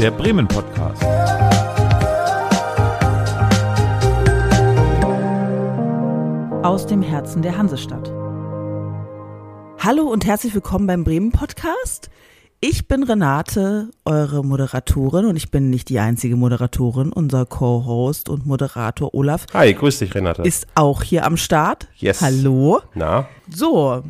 der Bremen Podcast. Aus dem Herzen der Hansestadt. Hallo und herzlich willkommen beim Bremen Podcast. Ich bin Renate, eure Moderatorin und ich bin nicht die einzige Moderatorin. Unser Co-Host und Moderator Olaf. Hi, grüß dich, Renate. Ist auch hier am Start. Yes. Hallo. Na. So,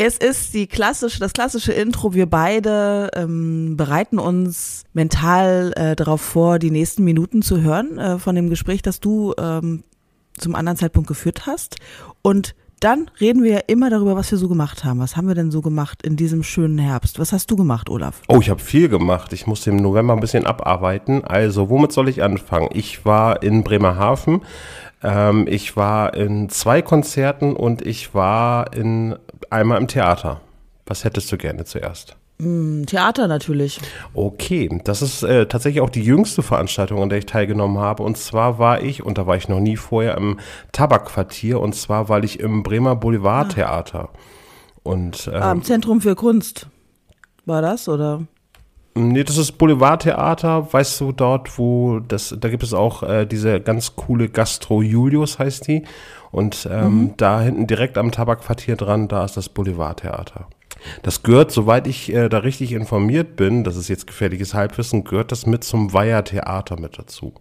es ist die klassische, das klassische Intro. Wir beide ähm, bereiten uns mental äh, darauf vor, die nächsten Minuten zu hören äh, von dem Gespräch, das du ähm, zum anderen Zeitpunkt geführt hast. Und dann reden wir ja immer darüber, was wir so gemacht haben. Was haben wir denn so gemacht in diesem schönen Herbst? Was hast du gemacht, Olaf? Oh, ich habe viel gemacht. Ich musste im November ein bisschen abarbeiten. Also, womit soll ich anfangen? Ich war in Bremerhaven, ähm, ich war in zwei Konzerten und ich war in einmal im Theater. Was hättest du gerne zuerst? Hm, Theater natürlich. Okay, das ist äh, tatsächlich auch die jüngste Veranstaltung, an der ich teilgenommen habe. Und zwar war ich, und da war ich noch nie vorher, im Tabakquartier. Und zwar war ich im Bremer Boulevardtheater. Ah. Und, ähm, Am Zentrum für Kunst war das, oder? Nee, das ist Boulevardtheater, weißt du, dort, wo das, da gibt es auch äh, diese ganz coole Gastro Julius heißt die. Und ähm, mhm. da hinten direkt am Tabakquartier dran, da ist das Boulevardtheater. Das gehört, soweit ich äh, da richtig informiert bin, das ist jetzt gefährliches Halbwissen, gehört das mit zum Weiher Theater mit dazu.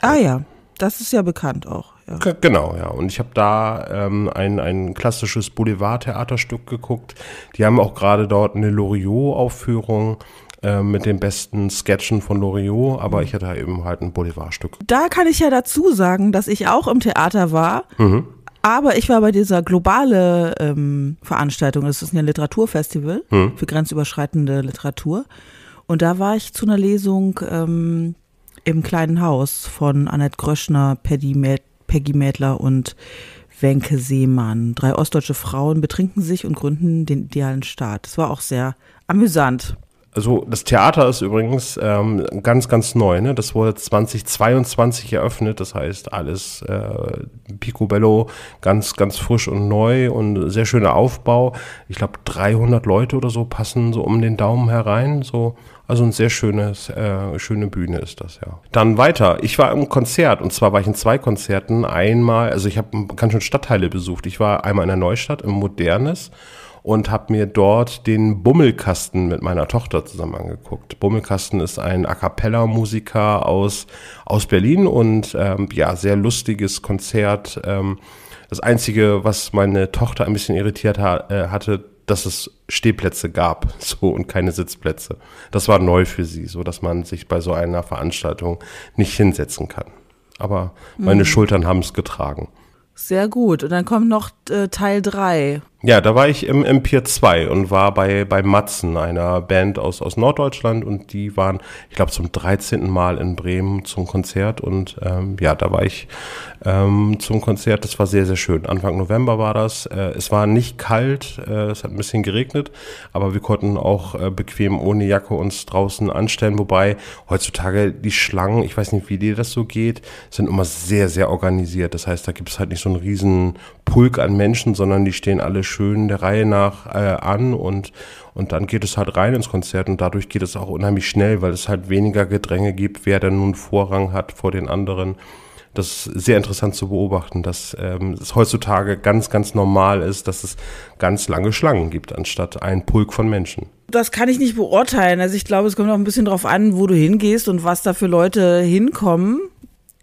Ah ja, das ist ja bekannt auch. Ja. Genau, ja. Und ich habe da ähm, ein, ein klassisches Boulevardtheaterstück geguckt. Die haben auch gerade dort eine Loriot-Aufführung ähm, mit den besten Sketchen von Loriot, aber mhm. ich hatte eben halt ein Boulevardstück. Da kann ich ja dazu sagen, dass ich auch im Theater war. Mhm. Aber ich war bei dieser globale ähm, Veranstaltung, es ist ein Literaturfestival mhm. für grenzüberschreitende Literatur. Und da war ich zu einer Lesung ähm, im kleinen Haus von Annette Gröschner, Peggy, Mäd Peggy Mädler und Wenke Seemann. Drei ostdeutsche Frauen betrinken sich und gründen den idealen Staat. Das war auch sehr amüsant. Also das Theater ist übrigens ähm, ganz, ganz neu. Ne? Das wurde 2022 eröffnet. Das heißt, alles äh, picobello, ganz, ganz frisch und neu und sehr schöner Aufbau. Ich glaube, 300 Leute oder so passen so um den Daumen herein. So also ein sehr schönes, äh, schöne Bühne ist das, ja. Dann weiter. Ich war im Konzert und zwar war ich in zwei Konzerten. Einmal, also ich habe ganz schön Stadtteile besucht. Ich war einmal in der Neustadt im Modernes und habe mir dort den Bummelkasten mit meiner Tochter zusammen angeguckt. Bummelkasten ist ein A cappella Musiker aus, aus Berlin und ähm, ja, sehr lustiges Konzert. Ähm, das Einzige, was meine Tochter ein bisschen irritiert ha äh, hatte, dass es Stehplätze gab, so und keine Sitzplätze. Das war neu für sie, so dass man sich bei so einer Veranstaltung nicht hinsetzen kann. Aber meine mhm. Schultern haben es getragen. Sehr gut. Und dann kommt noch äh, Teil 3. Ja, da war ich im, im Pier 2 und war bei, bei Matzen, einer Band aus, aus Norddeutschland. Und die waren, ich glaube, zum 13. Mal in Bremen zum Konzert. Und ähm, ja, da war ich ähm, zum Konzert. Das war sehr, sehr schön. Anfang November war das. Äh, es war nicht kalt, äh, es hat ein bisschen geregnet, aber wir konnten auch äh, bequem ohne Jacke uns draußen anstellen. Wobei heutzutage die Schlangen, ich weiß nicht, wie dir das so geht, sind immer sehr, sehr organisiert. Das heißt, da gibt es halt nicht so einen riesen Pulk an Menschen, sondern die stehen alle schön schön der Reihe nach äh, an und, und dann geht es halt rein ins Konzert und dadurch geht es auch unheimlich schnell, weil es halt weniger Gedränge gibt, wer dann nun Vorrang hat vor den anderen. Das ist sehr interessant zu beobachten, dass ähm, es heutzutage ganz, ganz normal ist, dass es ganz lange Schlangen gibt, anstatt ein Pulk von Menschen. Das kann ich nicht beurteilen. Also ich glaube, es kommt auch ein bisschen darauf an, wo du hingehst und was da für Leute hinkommen.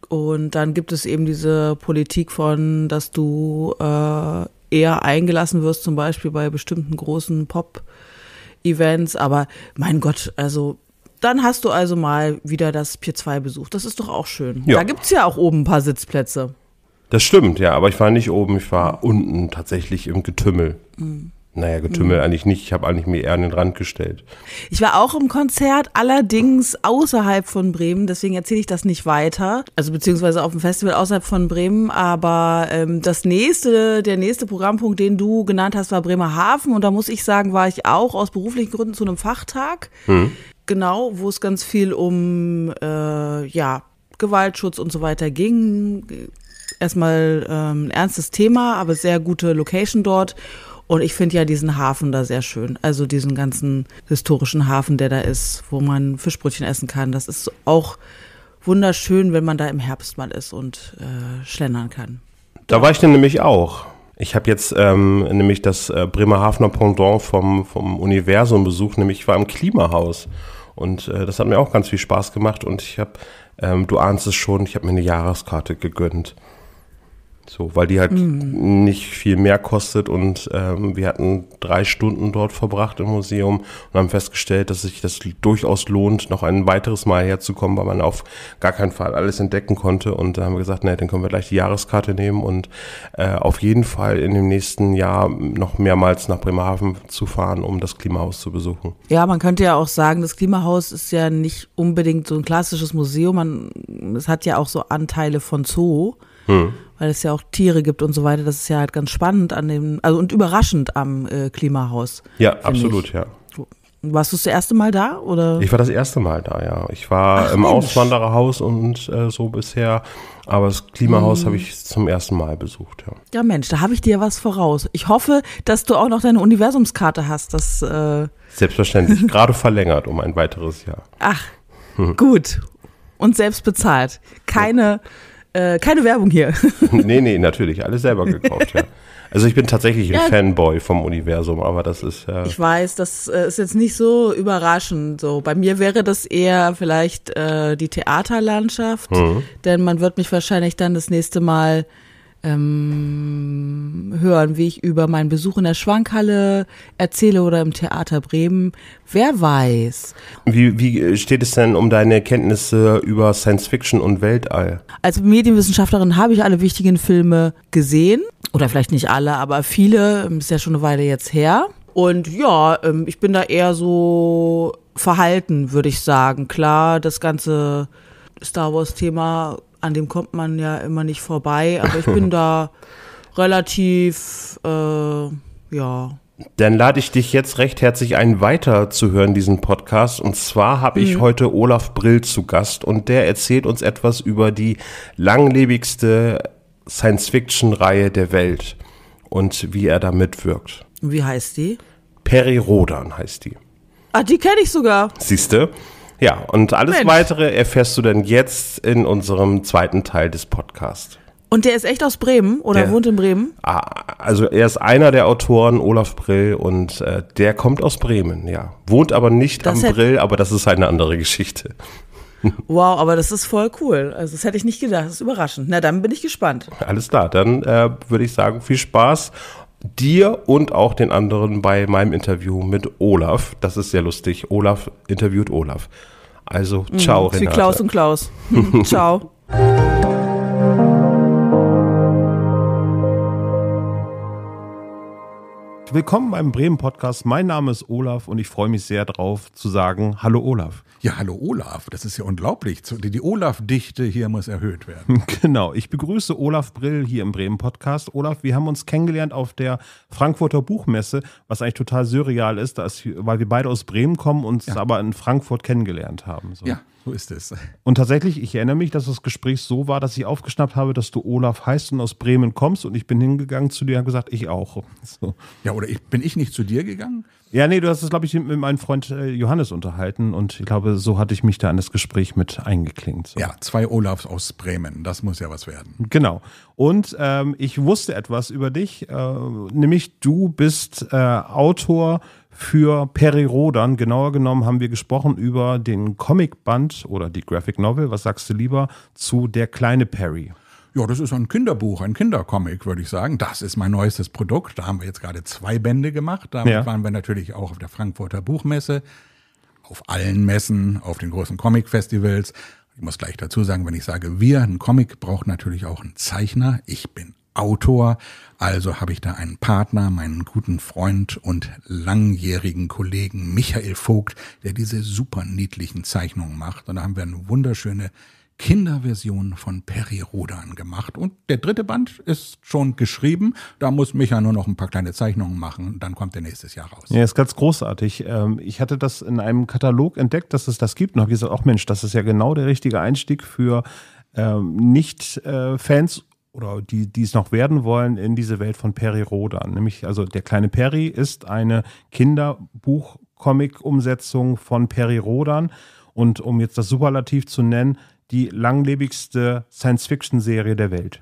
Und dann gibt es eben diese Politik von, dass du äh, eher eingelassen wirst, zum Beispiel bei bestimmten großen Pop-Events. Aber mein Gott, also dann hast du also mal wieder das Pier 2 besucht. Das ist doch auch schön. Ja. Da gibt es ja auch oben ein paar Sitzplätze. Das stimmt, ja, aber ich war nicht oben, ich war unten tatsächlich im Getümmel. Mhm. Naja, Getümmel mhm. eigentlich nicht. Ich habe eigentlich mir eher an den Rand gestellt. Ich war auch im Konzert, allerdings außerhalb von Bremen. Deswegen erzähle ich das nicht weiter. Also beziehungsweise auf dem Festival außerhalb von Bremen. Aber ähm, das nächste, der nächste Programmpunkt, den du genannt hast, war Bremerhaven. Und da muss ich sagen, war ich auch aus beruflichen Gründen zu einem Fachtag. Mhm. Genau, wo es ganz viel um äh, ja, Gewaltschutz und so weiter ging. Erstmal ähm, ein ernstes Thema, aber sehr gute Location dort. Und ich finde ja diesen Hafen da sehr schön. Also diesen ganzen historischen Hafen, der da ist, wo man Fischbrötchen essen kann. Das ist auch wunderschön, wenn man da im Herbst mal ist und äh, schlendern kann. Da war ich denn nämlich auch. Ich habe jetzt ähm, nämlich das äh, Bremerhavener Pendant vom, vom Universum besucht, nämlich ich war im Klimahaus. Und äh, das hat mir auch ganz viel Spaß gemacht. Und ich habe, ähm, du ahnst es schon, ich habe mir eine Jahreskarte gegönnt. So, weil die halt mhm. nicht viel mehr kostet und ähm, wir hatten drei Stunden dort verbracht im Museum und haben festgestellt, dass sich das durchaus lohnt, noch ein weiteres Mal herzukommen, weil man auf gar keinen Fall alles entdecken konnte. Und da haben wir gesagt, naja, dann können wir gleich die Jahreskarte nehmen und äh, auf jeden Fall in dem nächsten Jahr noch mehrmals nach Bremerhaven zu fahren, um das Klimahaus zu besuchen. Ja, man könnte ja auch sagen, das Klimahaus ist ja nicht unbedingt so ein klassisches Museum, man, es hat ja auch so Anteile von Zoo. Hm weil es ja auch Tiere gibt und so weiter. Das ist ja halt ganz spannend an dem, also und überraschend am äh, Klimahaus. Ja, absolut, ich. ja. Warst du das erste Mal da oder? Ich war das erste Mal da, ja. Ich war Ach, im Auswandererhaus und äh, so bisher, aber das Klimahaus mhm. habe ich zum ersten Mal besucht, ja. Ja, Mensch, da habe ich dir was voraus. Ich hoffe, dass du auch noch deine Universumskarte hast. Das äh selbstverständlich gerade verlängert um ein weiteres Jahr. Ach, hm. gut und selbst bezahlt. Keine. Ja äh, keine Werbung hier. nee, nee, natürlich. Alles selber gekauft, ja. Also ich bin tatsächlich ein ja, Fanboy vom Universum, aber das ist ja. Äh, ich weiß, das äh, ist jetzt nicht so überraschend. So bei mir wäre das eher vielleicht äh, die Theaterlandschaft, mhm. denn man wird mich wahrscheinlich dann das nächste Mal ähm, hören, wie ich über meinen Besuch in der Schwankhalle erzähle oder im Theater Bremen. Wer weiß. Wie, wie steht es denn um deine Kenntnisse über Science Fiction und Weltall? Als Medienwissenschaftlerin habe ich alle wichtigen Filme gesehen. Oder vielleicht nicht alle, aber viele. Ähm, ist ja schon eine Weile jetzt her. Und ja, ähm, ich bin da eher so verhalten, würde ich sagen. Klar, das ganze Star Wars-Thema an dem kommt man ja immer nicht vorbei, aber ich bin da relativ, äh, ja. Dann lade ich dich jetzt recht herzlich ein, weiter zu hören, diesen Podcast. Und zwar habe mhm. ich heute Olaf Brill zu Gast und der erzählt uns etwas über die langlebigste Science-Fiction-Reihe der Welt und wie er da mitwirkt. Wie heißt die? Peri Rodan heißt die. Ah, die kenne ich sogar. Siehste? Ja, und alles Mensch. weitere erfährst du dann jetzt in unserem zweiten Teil des Podcasts. Und der ist echt aus Bremen oder der, wohnt in Bremen? Ah, also er ist einer der Autoren, Olaf Brill, und äh, der kommt aus Bremen, ja. Wohnt aber nicht das am Brill, aber das ist halt eine andere Geschichte. Wow, aber das ist voll cool. Also das hätte ich nicht gedacht. Das ist überraschend. Na, dann bin ich gespannt. Alles klar, dann äh, würde ich sagen, viel Spaß dir und auch den anderen bei meinem Interview mit Olaf. Das ist sehr lustig. Olaf interviewt Olaf. Also mhm. ciao, mhm, Renate. Für Klaus und Klaus. ciao. Willkommen beim Bremen Podcast. Mein Name ist Olaf und ich freue mich sehr drauf zu sagen, hallo Olaf. Ja, hallo Olaf, das ist ja unglaublich. Die Olaf-Dichte hier muss erhöht werden. Genau, ich begrüße Olaf Brill hier im Bremen-Podcast. Olaf, wir haben uns kennengelernt auf der Frankfurter Buchmesse, was eigentlich total surreal ist, dass, weil wir beide aus Bremen kommen und uns ja. aber in Frankfurt kennengelernt haben. So. Ja, so ist es. Und tatsächlich, ich erinnere mich, dass das Gespräch so war, dass ich aufgeschnappt habe, dass du Olaf heißt und aus Bremen kommst und ich bin hingegangen zu dir und gesagt, ich auch. So. Ja, oder ich, bin ich nicht zu dir gegangen? Ja, nee, du hast es, glaube ich, mit meinem Freund äh, Johannes unterhalten und ich glaube, so hatte ich mich da an das Gespräch mit eingeklinkt. So. Ja, zwei Olafs aus Bremen, das muss ja was werden. Genau. Und ähm, ich wusste etwas über dich, äh, nämlich du bist äh, Autor für Peri Rodan. Genauer genommen haben wir gesprochen über den Comicband oder die Graphic Novel, was sagst du lieber, zu Der kleine Perry. Ja, das ist ein Kinderbuch, ein Kindercomic, würde ich sagen. Das ist mein neuestes Produkt. Da haben wir jetzt gerade zwei Bände gemacht. Damit ja. waren wir natürlich auch auf der Frankfurter Buchmesse, auf allen Messen, auf den großen Comic-Festivals. Ich muss gleich dazu sagen, wenn ich sage wir, ein Comic braucht natürlich auch einen Zeichner. Ich bin Autor, also habe ich da einen Partner, meinen guten Freund und langjährigen Kollegen Michael Vogt, der diese super niedlichen Zeichnungen macht. Und da haben wir eine wunderschöne Kinderversion von Perry Rodan gemacht. Und der dritte Band ist schon geschrieben. Da muss Micha nur noch ein paar kleine Zeichnungen machen. Dann kommt der nächstes Jahr raus. Ja, ist ganz großartig. Ähm, ich hatte das in einem Katalog entdeckt, dass es das gibt. Und habe gesagt, ach Mensch, das ist ja genau der richtige Einstieg für ähm, Nicht-Fans äh, oder die, die es noch werden wollen, in diese Welt von Perry Rodan. Nämlich, also der kleine Perry ist eine Kinderbuch-Comic-Umsetzung von Perry Rodan. Und um jetzt das Superlativ zu nennen, die langlebigste Science-Fiction-Serie der Welt.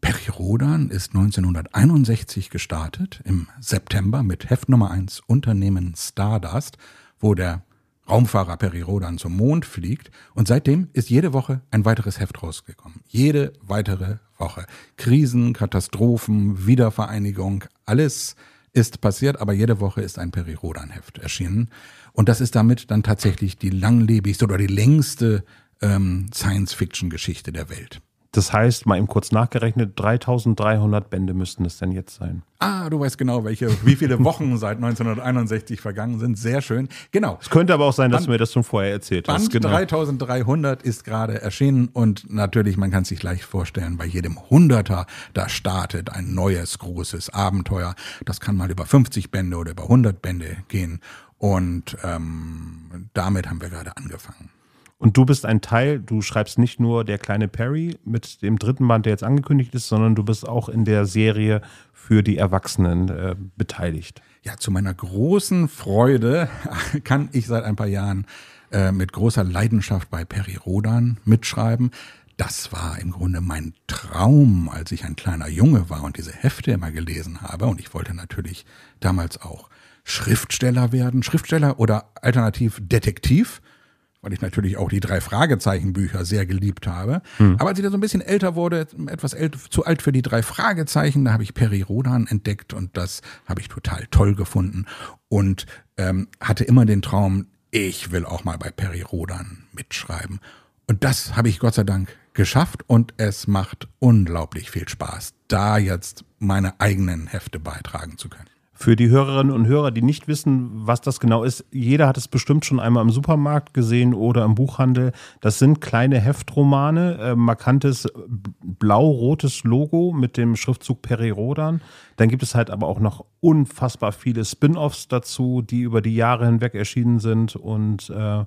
Perry Rodan ist 1961 gestartet, im September mit Heft Nummer 1 Unternehmen Stardust, wo der Raumfahrer Perry Rodan zum Mond fliegt. Und seitdem ist jede Woche ein weiteres Heft rausgekommen. Jede weitere Woche. Krisen, Katastrophen, Wiedervereinigung, alles ist passiert, aber jede Woche ist ein Perry Rodan Heft erschienen. Und das ist damit dann tatsächlich die langlebigste oder die längste ähm, Science-Fiction-Geschichte der Welt. Das heißt, mal eben kurz nachgerechnet, 3300 Bände müssten es denn jetzt sein. Ah, du weißt genau, welche, wie viele Wochen seit 1961 vergangen sind. Sehr schön. Genau. Es könnte aber auch sein, dass Band, du mir das schon vorher erzählt Band hast. Band genau. 3300 ist gerade erschienen und natürlich, man kann sich leicht vorstellen, bei jedem Hunderter, da startet ein neues großes Abenteuer. Das kann mal über 50 Bände oder über 100 Bände gehen. Und ähm, damit haben wir gerade angefangen. Und du bist ein Teil, du schreibst nicht nur der kleine Perry mit dem dritten Band, der jetzt angekündigt ist, sondern du bist auch in der Serie für die Erwachsenen äh, beteiligt. Ja, zu meiner großen Freude kann ich seit ein paar Jahren äh, mit großer Leidenschaft bei Perry Rodan mitschreiben. Das war im Grunde mein Traum, als ich ein kleiner Junge war und diese Hefte immer gelesen habe. Und ich wollte natürlich damals auch Schriftsteller werden, Schriftsteller oder alternativ Detektiv weil ich natürlich auch die drei Fragezeichen-Bücher sehr geliebt habe. Hm. Aber als ich da so ein bisschen älter wurde, etwas ält, zu alt für die drei Fragezeichen, da habe ich Peri Rodan entdeckt und das habe ich total toll gefunden und ähm, hatte immer den Traum, ich will auch mal bei Peri Rodan mitschreiben. Und das habe ich Gott sei Dank geschafft und es macht unglaublich viel Spaß, da jetzt meine eigenen Hefte beitragen zu können für die Hörerinnen und Hörer, die nicht wissen, was das genau ist, jeder hat es bestimmt schon einmal im Supermarkt gesehen oder im Buchhandel. Das sind kleine Heftromane, äh, markantes blau-rotes Logo mit dem Schriftzug Perirodan. Dann gibt es halt aber auch noch unfassbar viele Spin-offs dazu, die über die Jahre hinweg erschienen sind und äh,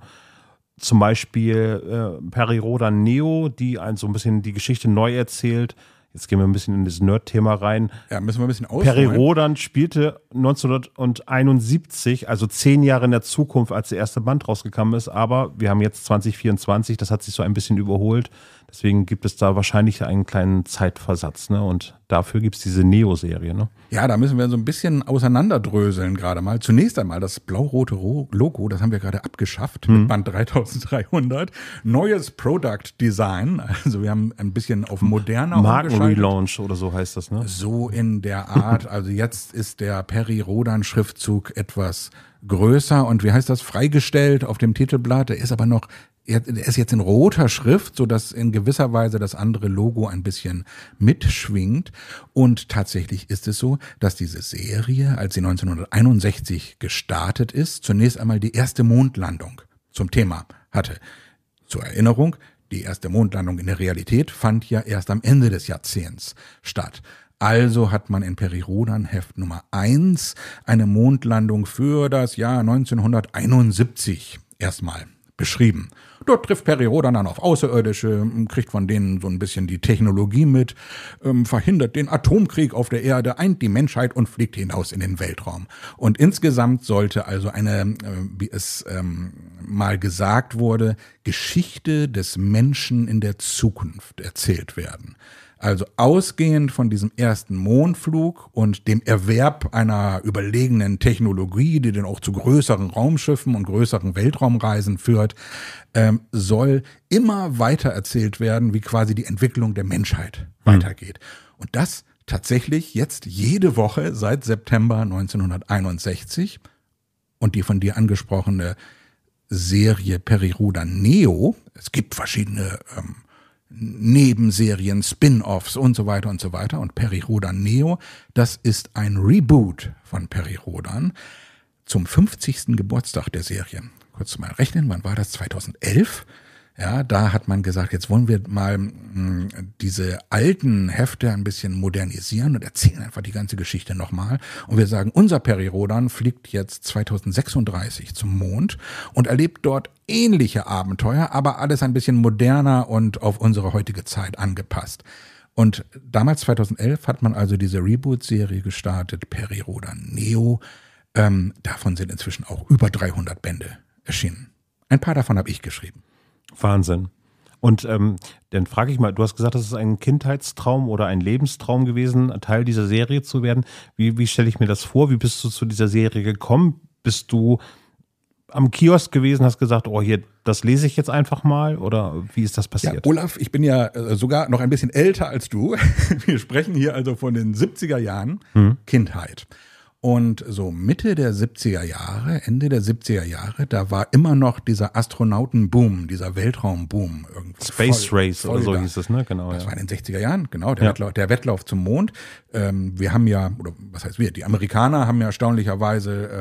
zum Beispiel äh, Perirodan Neo, die ein, so ein bisschen die Geschichte neu erzählt jetzt gehen wir ein bisschen in das Nerd-Thema rein. Ja, müssen wir ein bisschen ausholen. Perry Rodan spielte 1971, also zehn Jahre in der Zukunft, als der erste Band rausgekommen ist. Aber wir haben jetzt 2024, das hat sich so ein bisschen überholt. Deswegen gibt es da wahrscheinlich einen kleinen Zeitversatz. Ne? Und dafür gibt es diese Neo-Serie. Ne? Ja, da müssen wir so ein bisschen auseinanderdröseln gerade mal. Zunächst einmal das blau-rote Logo, das haben wir gerade abgeschafft mhm. mit Band 3300. Neues Product Design. Also wir haben ein bisschen auf moderner Markenrelaunch oder so heißt das, ne? So in der Art. Also jetzt ist der Perry-Rodan-Schriftzug etwas größer und wie heißt das, freigestellt auf dem Titelblatt. Der ist aber noch, er ist jetzt in roter Schrift, so dass in gewisser Weise das andere Logo ein bisschen mitschwingt. Und tatsächlich ist es so, dass diese Serie, als sie 1961 gestartet ist, zunächst einmal die erste Mondlandung zum Thema hatte. Zur Erinnerung, die erste Mondlandung in der Realität fand ja erst am Ende des Jahrzehnts statt. Also hat man in Perirodan Heft Nummer 1 eine Mondlandung für das Jahr 1971 erstmal beschrieben. Dort trifft Perirodan dann auf Außerirdische, kriegt von denen so ein bisschen die Technologie mit, ähm, verhindert den Atomkrieg auf der Erde, eint die Menschheit und fliegt hinaus in den Weltraum. Und insgesamt sollte also eine, äh, wie es ähm, mal gesagt wurde, Geschichte des Menschen in der Zukunft erzählt werden. Also ausgehend von diesem ersten Mondflug und dem Erwerb einer überlegenen Technologie, die dann auch zu größeren Raumschiffen und größeren Weltraumreisen führt, ähm, soll immer weiter erzählt werden, wie quasi die Entwicklung der Menschheit mhm. weitergeht. Und das tatsächlich jetzt jede Woche seit September 1961 und die von dir angesprochene Serie Periruda Neo. Es gibt verschiedene ähm, Nebenserien, Spin-offs und so weiter und so weiter. Und Rodan Neo, das ist ein Reboot von Rodan zum 50. Geburtstag der Serie. Kurz mal rechnen, wann war das? 2011? Ja, da hat man gesagt, jetzt wollen wir mal mh, mm, diese alten Hefte ein bisschen modernisieren und erzählen einfach die ganze Geschichte nochmal. Und wir sagen, unser Perirodan fliegt jetzt 2036 zum Mond und erlebt dort ähnliche Abenteuer, aber alles ein bisschen moderner und auf unsere heutige Zeit angepasst. Und damals 2011 hat man also diese Reboot-Serie gestartet, Perirodan Neo. Ähm, davon sind inzwischen auch über 300 Bände erschienen. Ein paar davon habe ich geschrieben. Wahnsinn. Und ähm, dann frage ich mal, du hast gesagt, das ist ein Kindheitstraum oder ein Lebenstraum gewesen, Teil dieser Serie zu werden. Wie, wie stelle ich mir das vor? Wie bist du zu dieser Serie gekommen? Bist du am Kiosk gewesen, hast gesagt, oh, hier, das lese ich jetzt einfach mal oder wie ist das passiert? Ja, Olaf, ich bin ja äh, sogar noch ein bisschen älter als du. Wir sprechen hier also von den 70er Jahren hm. Kindheit. Und so Mitte der 70er Jahre, Ende der 70er Jahre, da war immer noch dieser Astronautenboom, dieser Weltraumboom irgendwie. Space voll, Race voll oder so da. hieß es, ne? Genau. Das ja. war in den 60er Jahren, genau, der, ja. Wettlauf, der Wettlauf, zum Mond. Ähm, wir haben ja, oder was heißt wir, die Amerikaner haben ja erstaunlicherweise äh,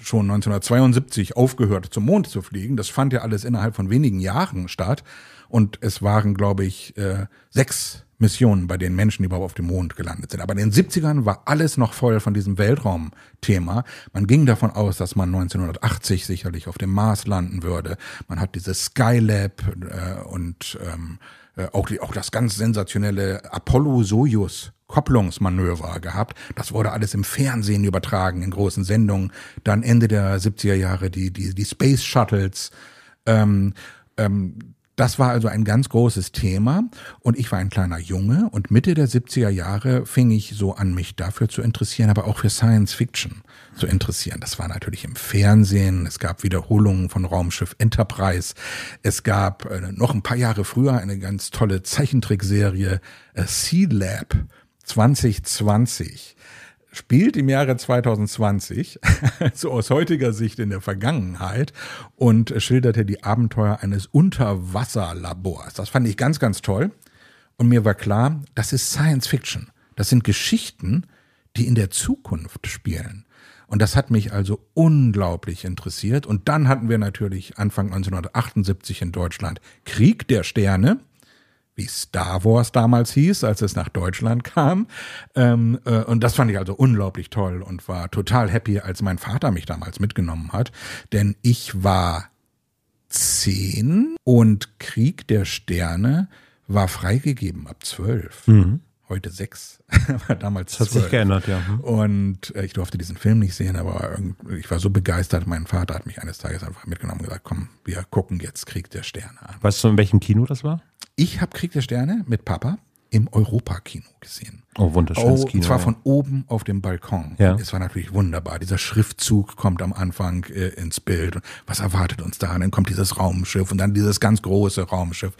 schon 1972 aufgehört, zum Mond zu fliegen. Das fand ja alles innerhalb von wenigen Jahren statt. Und es waren, glaube ich, äh, sechs Missionen, bei denen Menschen überhaupt auf dem Mond gelandet sind. Aber in den 70ern war alles noch voll von diesem Weltraumthema. Man ging davon aus, dass man 1980 sicherlich auf dem Mars landen würde. Man hat diese Skylab äh, und ähm, äh, auch, die, auch das ganz sensationelle apollo soyuz Kopplungsmanöver gehabt. Das wurde alles im Fernsehen übertragen, in großen Sendungen. Dann Ende der 70er Jahre die, die, die Space Shuttles. Ähm, ähm, das war also ein ganz großes Thema und ich war ein kleiner Junge und Mitte der 70er Jahre fing ich so an, mich dafür zu interessieren, aber auch für Science Fiction zu interessieren. Das war natürlich im Fernsehen, es gab Wiederholungen von Raumschiff Enterprise, es gab äh, noch ein paar Jahre früher eine ganz tolle Zeichentrickserie äh, Sea Lab 2020 spielt im Jahre 2020, so aus heutiger Sicht in der Vergangenheit, und schilderte die Abenteuer eines Unterwasserlabors. Das fand ich ganz, ganz toll. Und mir war klar, das ist Science Fiction. Das sind Geschichten, die in der Zukunft spielen. Und das hat mich also unglaublich interessiert. Und dann hatten wir natürlich Anfang 1978 in Deutschland Krieg der Sterne wie Star Wars damals hieß, als es nach Deutschland kam. Ähm, äh, und das fand ich also unglaublich toll und war total happy, als mein Vater mich damals mitgenommen hat. Denn ich war zehn und Krieg der Sterne war freigegeben ab zwölf. Mhm heute sechs, war damals das hat zwölf. sich geändert, ja. Mhm. Und äh, ich durfte diesen Film nicht sehen, aber ich war so begeistert. Mein Vater hat mich eines Tages einfach mitgenommen und gesagt, komm, wir gucken jetzt Krieg der Sterne an. Weißt du, in welchem Kino das war? Ich habe Krieg der Sterne mit Papa im Europakino gesehen. Oh, wunderschönes oh, Kino. Und zwar von oben auf dem Balkon. Ja. Es war natürlich wunderbar. Dieser Schriftzug kommt am Anfang äh, ins Bild. Was erwartet uns da? Und dann kommt dieses Raumschiff und dann dieses ganz große Raumschiff.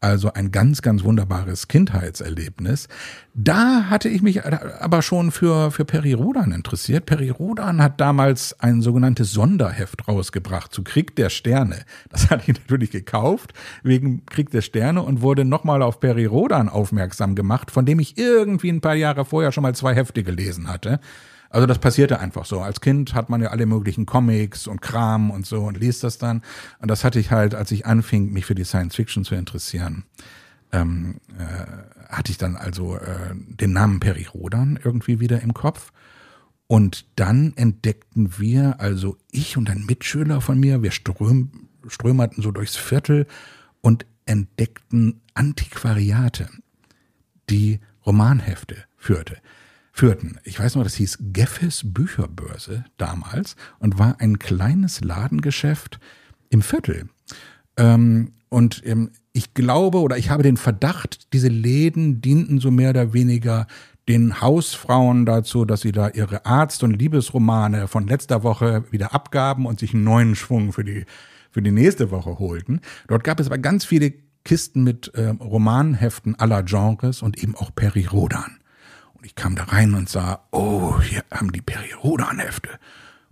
Also ein ganz, ganz wunderbares Kindheitserlebnis. Da hatte ich mich aber schon für, für Peri Rodan interessiert. Peri Rodan hat damals ein sogenanntes Sonderheft rausgebracht zu Krieg der Sterne. Das hatte ich natürlich gekauft wegen Krieg der Sterne und wurde nochmal auf Peri Rodan aufmerksam gemacht, von dem ich irgendwie ein paar Jahre vorher schon mal zwei Hefte gelesen hatte. Also das passierte einfach so. Als Kind hat man ja alle möglichen Comics und Kram und so und liest das dann. Und das hatte ich halt, als ich anfing, mich für die Science Fiction zu interessieren. Ähm, äh, hatte ich dann also äh, den Namen Rodan irgendwie wieder im Kopf. Und dann entdeckten wir, also ich und ein Mitschüler von mir, wir ström, strömerten so durchs Viertel und entdeckten Antiquariate, die Romanhefte führte, führten. Ich weiß noch, das hieß Geffes Bücherbörse damals und war ein kleines Ladengeschäft im Viertel. Ähm, und ähm, ich glaube oder ich habe den Verdacht, diese Läden dienten so mehr oder weniger den Hausfrauen dazu, dass sie da ihre Arzt- und Liebesromane von letzter Woche wieder abgaben und sich einen neuen Schwung für die, für die nächste Woche holten. Dort gab es aber ganz viele Kisten mit äh, Romanheften aller Genres und eben auch Peri Rodan. Und ich kam da rein und sah, oh, hier haben die Peri Rodan-Hefte.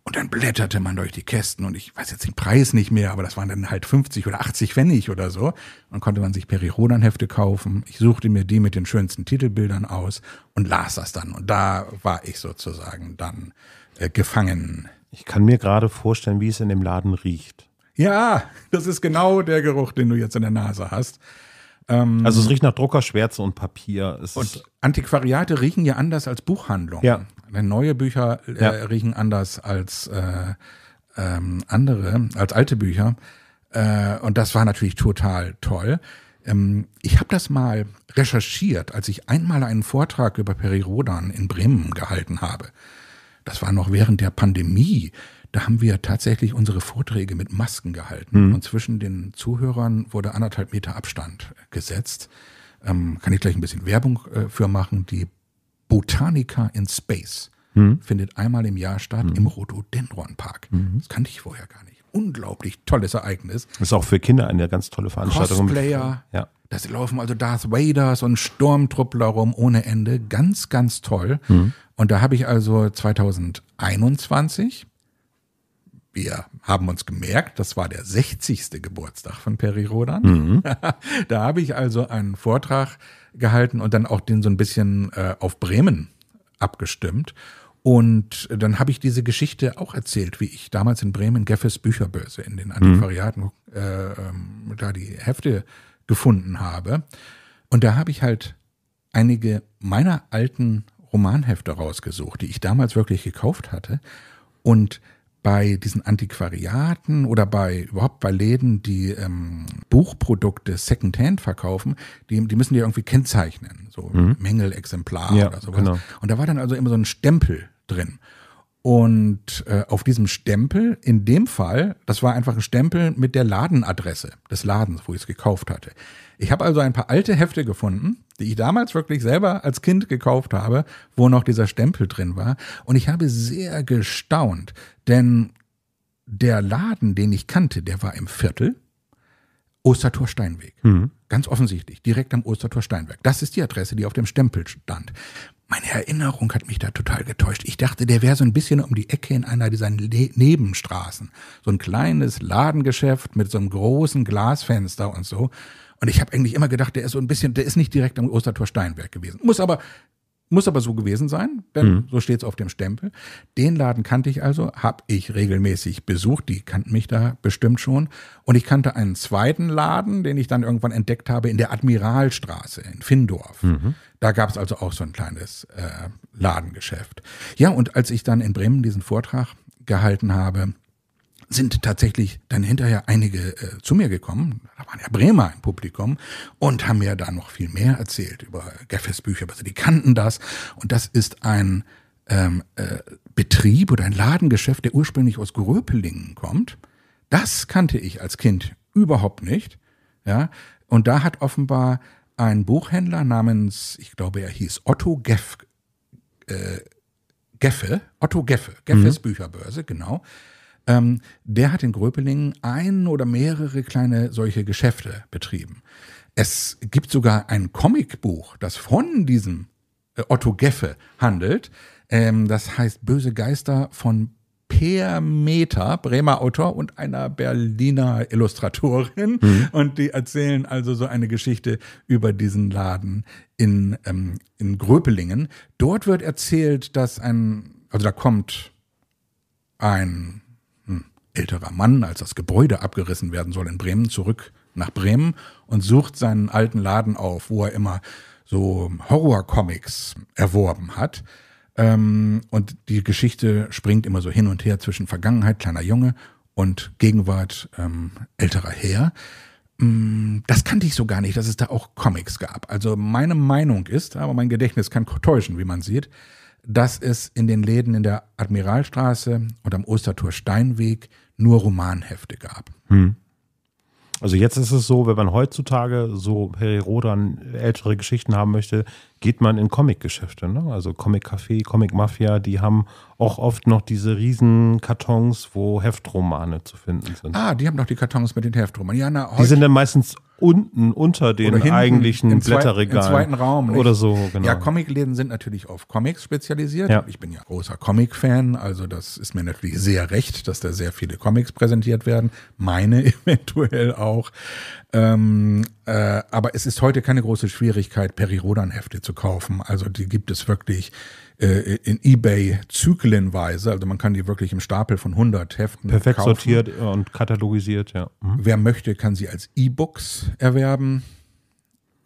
Und dann blätterte man durch die Kästen und ich weiß jetzt den Preis nicht mehr, aber das waren dann halt 50 oder 80 Pfennig oder so. Dann konnte man sich Perirodan-Hefte kaufen. Ich suchte mir die mit den schönsten Titelbildern aus und las das dann. Und da war ich sozusagen dann äh, gefangen. Ich kann mir gerade vorstellen, wie es in dem Laden riecht. Ja, das ist genau der Geruch, den du jetzt in der Nase hast. Ähm, also es riecht nach Druckerschwärze und Papier. Es und Antiquariate riechen ja anders als Buchhandlungen. Ja. Denn neue Bücher äh, ja. riechen anders als äh, ähm, andere, als alte Bücher. Äh, und das war natürlich total toll. Ähm, ich habe das mal recherchiert, als ich einmal einen Vortrag über Peri Rodan in Bremen gehalten habe. Das war noch während der Pandemie. Da haben wir tatsächlich unsere Vorträge mit Masken gehalten. Mhm. Und zwischen den Zuhörern wurde anderthalb Meter Abstand gesetzt. Ähm, kann ich gleich ein bisschen Werbung äh, für machen. Die Botanica in Space hm. findet einmal im Jahr statt hm. im Rhododendron Park. Hm. Das kannte ich vorher gar nicht. Unglaublich tolles Ereignis. Das ist auch für Kinder eine ganz tolle Veranstaltung. Cosplayer, ja. Da laufen also Darth Vaders und Sturmtruppler rum ohne Ende. Ganz, ganz toll. Hm. Und da habe ich also 2021, wir haben uns gemerkt, das war der 60. Geburtstag von Peri Rodan. Mhm. da habe ich also einen Vortrag gehalten und dann auch den so ein bisschen äh, auf Bremen abgestimmt. Und dann habe ich diese Geschichte auch erzählt, wie ich damals in Bremen Geffes Bücherbörse in den mhm. Antiquariaten mhm. äh, ähm, da die Hefte gefunden habe. Und da habe ich halt einige meiner alten Romanhefte rausgesucht, die ich damals wirklich gekauft hatte. Und bei diesen Antiquariaten oder bei überhaupt bei Läden, die ähm, Buchprodukte Secondhand verkaufen, die, die müssen die irgendwie kennzeichnen. So mhm. Mängelexemplar ja, oder sowas. Genau. Und da war dann also immer so ein Stempel drin. Und äh, auf diesem Stempel, in dem Fall, das war einfach ein Stempel mit der Ladenadresse des Ladens, wo ich es gekauft hatte. Ich habe also ein paar alte Hefte gefunden, die ich damals wirklich selber als Kind gekauft habe, wo noch dieser Stempel drin war. Und ich habe sehr gestaunt, denn der Laden, den ich kannte, der war im Viertel. Ostertor Steinweg. Mhm. Ganz offensichtlich, direkt am Ostertor Steinweg. Das ist die Adresse, die auf dem Stempel stand. Meine Erinnerung hat mich da total getäuscht. Ich dachte, der wäre so ein bisschen um die Ecke in einer dieser ne-, Nebenstraßen. So ein kleines Ladengeschäft mit so einem großen Glasfenster und so. Und ich habe eigentlich immer gedacht, der ist so ein bisschen, der ist nicht direkt am Ostertor Steinberg gewesen. Muss aber muss aber so gewesen sein, denn mhm. so steht es auf dem Stempel. Den Laden kannte ich also, habe ich regelmäßig besucht, die kannten mich da bestimmt schon. Und ich kannte einen zweiten Laden, den ich dann irgendwann entdeckt habe in der Admiralstraße in Findorf. Mhm. Da gab es also auch so ein kleines äh, Ladengeschäft. Ja, und als ich dann in Bremen diesen Vortrag gehalten habe, sind tatsächlich dann hinterher einige äh, zu mir gekommen, da waren ja Bremer im Publikum und haben mir da noch viel mehr erzählt über Geffes Bücher, also die kannten das und das ist ein ähm, äh, Betrieb oder ein Ladengeschäft, der ursprünglich aus Gröpelingen kommt. Das kannte ich als Kind überhaupt nicht, ja, und da hat offenbar ein Buchhändler namens, ich glaube, er hieß Otto Geff, äh, Geffe, Otto Geffe, mhm. Geffes mhm. Bücherbörse, genau, ähm, der hat in Gröpelingen ein oder mehrere kleine solche Geschäfte betrieben. Es gibt sogar ein Comicbuch, das von diesem äh, Otto Geffe handelt. Ähm, das heißt Böse Geister von Per Meter, Bremer Autor und einer Berliner Illustratorin. Mhm. Und die erzählen also so eine Geschichte über diesen Laden in, ähm, in Gröpelingen. Dort wird erzählt, dass ein, also da kommt ein älterer Mann, als das Gebäude abgerissen werden soll in Bremen, zurück nach Bremen und sucht seinen alten Laden auf, wo er immer so Horror-Comics erworben hat. Ähm, und die Geschichte springt immer so hin und her zwischen Vergangenheit, kleiner Junge, und Gegenwart, ähm, älterer Herr. Mm, das kannte ich so gar nicht, dass es da auch Comics gab. Also meine Meinung ist, aber mein Gedächtnis kann täuschen, wie man sieht, dass es in den Läden in der Admiralstraße und am Ostertor Steinweg nur Romanhefte gab. Hm. Also jetzt ist es so, wenn man heutzutage so Periodan ältere Geschichten haben möchte, geht man in Comic-Geschäfte. Ne? Also Comic-Café, Comic-Mafia, die haben auch oft noch diese riesen Kartons, wo Heftromane zu finden sind. Ah, die haben noch die Kartons mit den Heftromanen. Ja, die sind dann meistens unten unter den eigentlichen im Blätterregalen. Im zweiten Raum. Nicht? Oder so, genau. Ja, Comicläden sind natürlich auf Comics spezialisiert. Ja. Ich bin ja großer Comic-Fan, also das ist mir natürlich sehr recht, dass da sehr viele Comics präsentiert werden. Meine eventuell auch. Ähm, äh, aber es ist heute keine große Schwierigkeit, Peri Rodan-Hefte zu kaufen. Also die gibt es wirklich äh, in eBay zyklenweise. Also man kann die wirklich im Stapel von 100 Heften Perfekt kaufen. sortiert und katalogisiert, ja. Mhm. Wer möchte, kann sie als E-Books erwerben.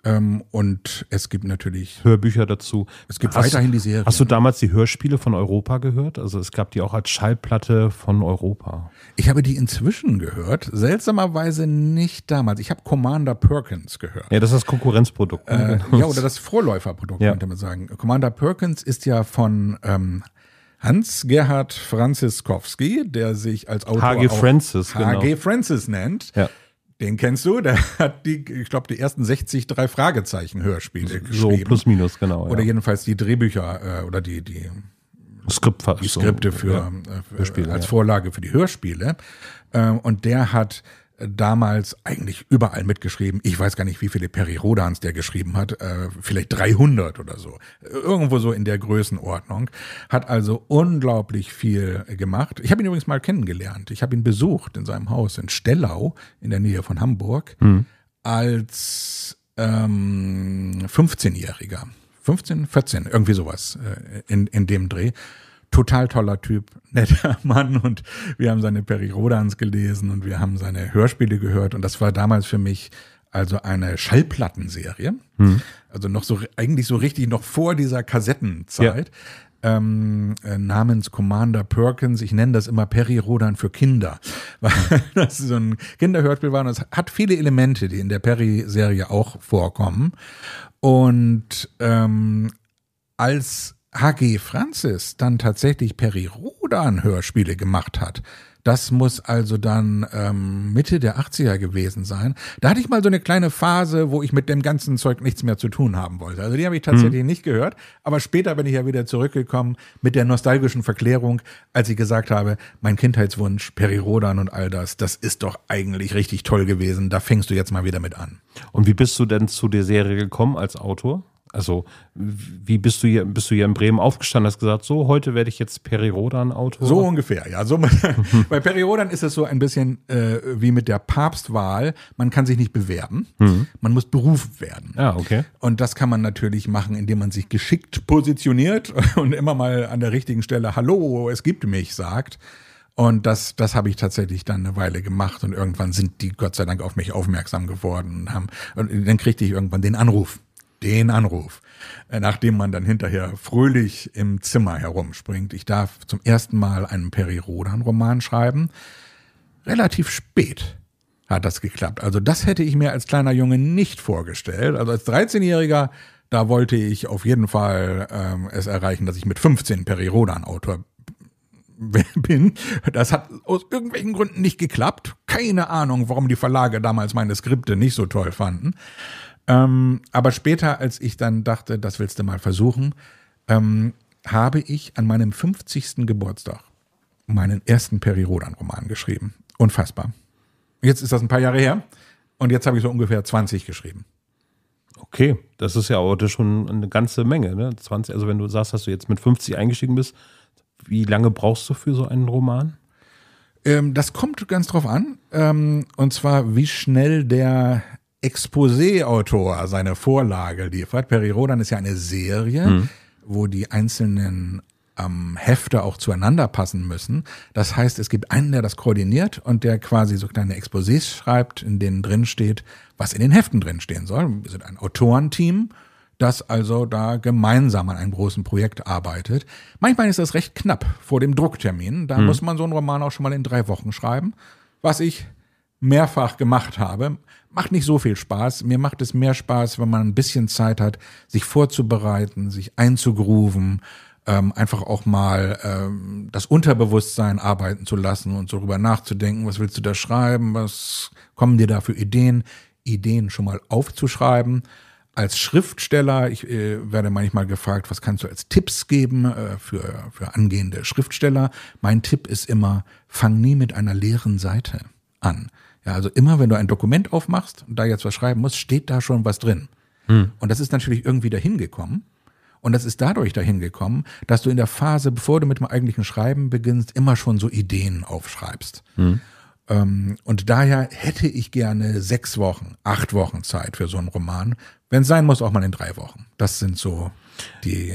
Ähm, und es gibt natürlich Hörbücher dazu. Es gibt hast, weiterhin die Serie. Hast du damals die Hörspiele von Europa gehört? Also es gab die auch als Schallplatte von Europa. Ich habe die inzwischen gehört, seltsamerweise nicht damals. Ich habe Commander Perkins gehört. Ja, das ist das Konkurrenzprodukt. Ne? Äh, ja, oder das Vorläuferprodukt, ja. könnte man sagen. Commander Perkins ist ja von ähm, Hans-Gerhard Franziskowski, der sich als Autor HG Francis, HG genau. Francis nennt. Ja den kennst du, der hat die, ich glaube, die ersten 60 drei Fragezeichen Hörspiele so, geschrieben. So plus minus, genau. Oder ja. jedenfalls die Drehbücher äh, oder die, die, Skript die Skripte für, ja. Äh, für Hörspiele, als Vorlage für die Hörspiele. Ähm, und der hat damals eigentlich überall mitgeschrieben. Ich weiß gar nicht, wie viele Peri-Rodans der geschrieben hat, äh, vielleicht 300 oder so. Irgendwo so in der Größenordnung. Hat also unglaublich viel gemacht. Ich habe ihn übrigens mal kennengelernt. Ich habe ihn besucht in seinem Haus in Stellau in der Nähe von Hamburg mhm. als ähm, 15-Jähriger. 15, 14, irgendwie sowas äh, in, in dem Dreh total toller Typ, netter Mann und wir haben seine Rodans gelesen und wir haben seine Hörspiele gehört und das war damals für mich also eine Schallplattenserie. Hm. Also noch so eigentlich so richtig noch vor dieser Kassettenzeit. Ja. Ähm, äh, namens Commander Perkins. Ich nenne das immer Perry Rodan für Kinder, weil das so ein Kinderhörspiel war. Und es hat viele Elemente, die in der Perry-Serie auch vorkommen. Und ähm, als H.G. Francis dann tatsächlich Peri-Rodan-Hörspiele gemacht hat, das muss also dann ähm, Mitte der 80er gewesen sein. Da hatte ich mal so eine kleine Phase, wo ich mit dem ganzen Zeug nichts mehr zu tun haben wollte. Also die habe ich tatsächlich mhm. nicht gehört. Aber später bin ich ja wieder zurückgekommen mit der nostalgischen Verklärung, als ich gesagt habe, mein Kindheitswunsch, Peri Rodan und all das, das ist doch eigentlich richtig toll gewesen. Da fängst du jetzt mal wieder mit an. Und wie bist du denn zu der Serie gekommen als Autor? Also, wie bist du hier, bist du hier in Bremen aufgestanden, hast gesagt, so, heute werde ich jetzt Perirodan-Autor? So ungefähr, ja. So, bei Perirodan ist es so ein bisschen äh, wie mit der Papstwahl. Man kann sich nicht bewerben, mhm. man muss berufen werden. Ah, okay. Und das kann man natürlich machen, indem man sich geschickt positioniert und immer mal an der richtigen Stelle Hallo, es gibt mich, sagt. Und das, das habe ich tatsächlich dann eine Weile gemacht und irgendwann sind die Gott sei Dank auf mich aufmerksam geworden und haben, und dann kriegte ich irgendwann den Anruf den Anruf, äh, nachdem man dann hinterher fröhlich im Zimmer herumspringt. Ich darf zum ersten Mal einen Peri Rodan Roman schreiben. Relativ spät hat das geklappt. Also das hätte ich mir als kleiner Junge nicht vorgestellt. Also als 13-Jähriger, da wollte ich auf jeden Fall ähm, es erreichen, dass ich mit 15 Peri Rodan Autor bin. Das hat aus irgendwelchen Gründen nicht geklappt. Keine Ahnung, warum die Verlage damals meine Skripte nicht so toll fanden. Ähm, aber später, als ich dann dachte, das willst du mal versuchen, ähm, habe ich an meinem 50. Geburtstag meinen ersten Peri Rodan-Roman geschrieben. Unfassbar. Jetzt ist das ein paar Jahre her und jetzt habe ich so ungefähr 20 geschrieben. Okay, das ist ja heute schon eine ganze Menge, ne? 20, also wenn du sagst, dass du jetzt mit 50 eingestiegen bist, wie lange brauchst du für so einen Roman? Ähm, das kommt ganz drauf an. Ähm, und zwar, wie schnell der Exposé-Autor seine Vorlage liefert. Peri Rodan ist ja eine Serie, mhm. wo die einzelnen ähm, Hefte auch zueinander passen müssen. Das heißt, es gibt einen, der das koordiniert und der quasi so kleine Exposés schreibt, in denen drin steht, was in den Heften drin stehen soll. Wir sind ein Autorenteam, das also da gemeinsam an einem großen Projekt arbeitet. Manchmal ist das recht knapp vor dem Drucktermin. Da hm. muss man so einen Roman auch schon mal in drei Wochen schreiben, was ich mehrfach gemacht habe macht nicht so viel Spaß. Mir macht es mehr Spaß, wenn man ein bisschen Zeit hat, sich vorzubereiten, sich einzugrooven, ähm, einfach auch mal ähm, das Unterbewusstsein arbeiten zu lassen und so darüber nachzudenken, was willst du da schreiben, was kommen dir da für Ideen, Ideen schon mal aufzuschreiben. Als Schriftsteller, ich äh, werde manchmal gefragt, was kannst du als Tipps geben äh, für, für angehende Schriftsteller? Mein Tipp ist immer, fang nie mit einer leeren Seite an. Ja, also immer, wenn du ein Dokument aufmachst und da jetzt was schreiben musst, steht da schon was drin. Hm. Und das ist natürlich irgendwie dahin gekommen. Und das ist dadurch dahin gekommen, dass du in der Phase, bevor du mit dem eigentlichen Schreiben beginnst, immer schon so Ideen aufschreibst. Hm. Ähm, und daher hätte ich gerne sechs Wochen, acht Wochen Zeit für so einen Roman. Wenn es sein muss, auch mal in drei Wochen. Das sind so die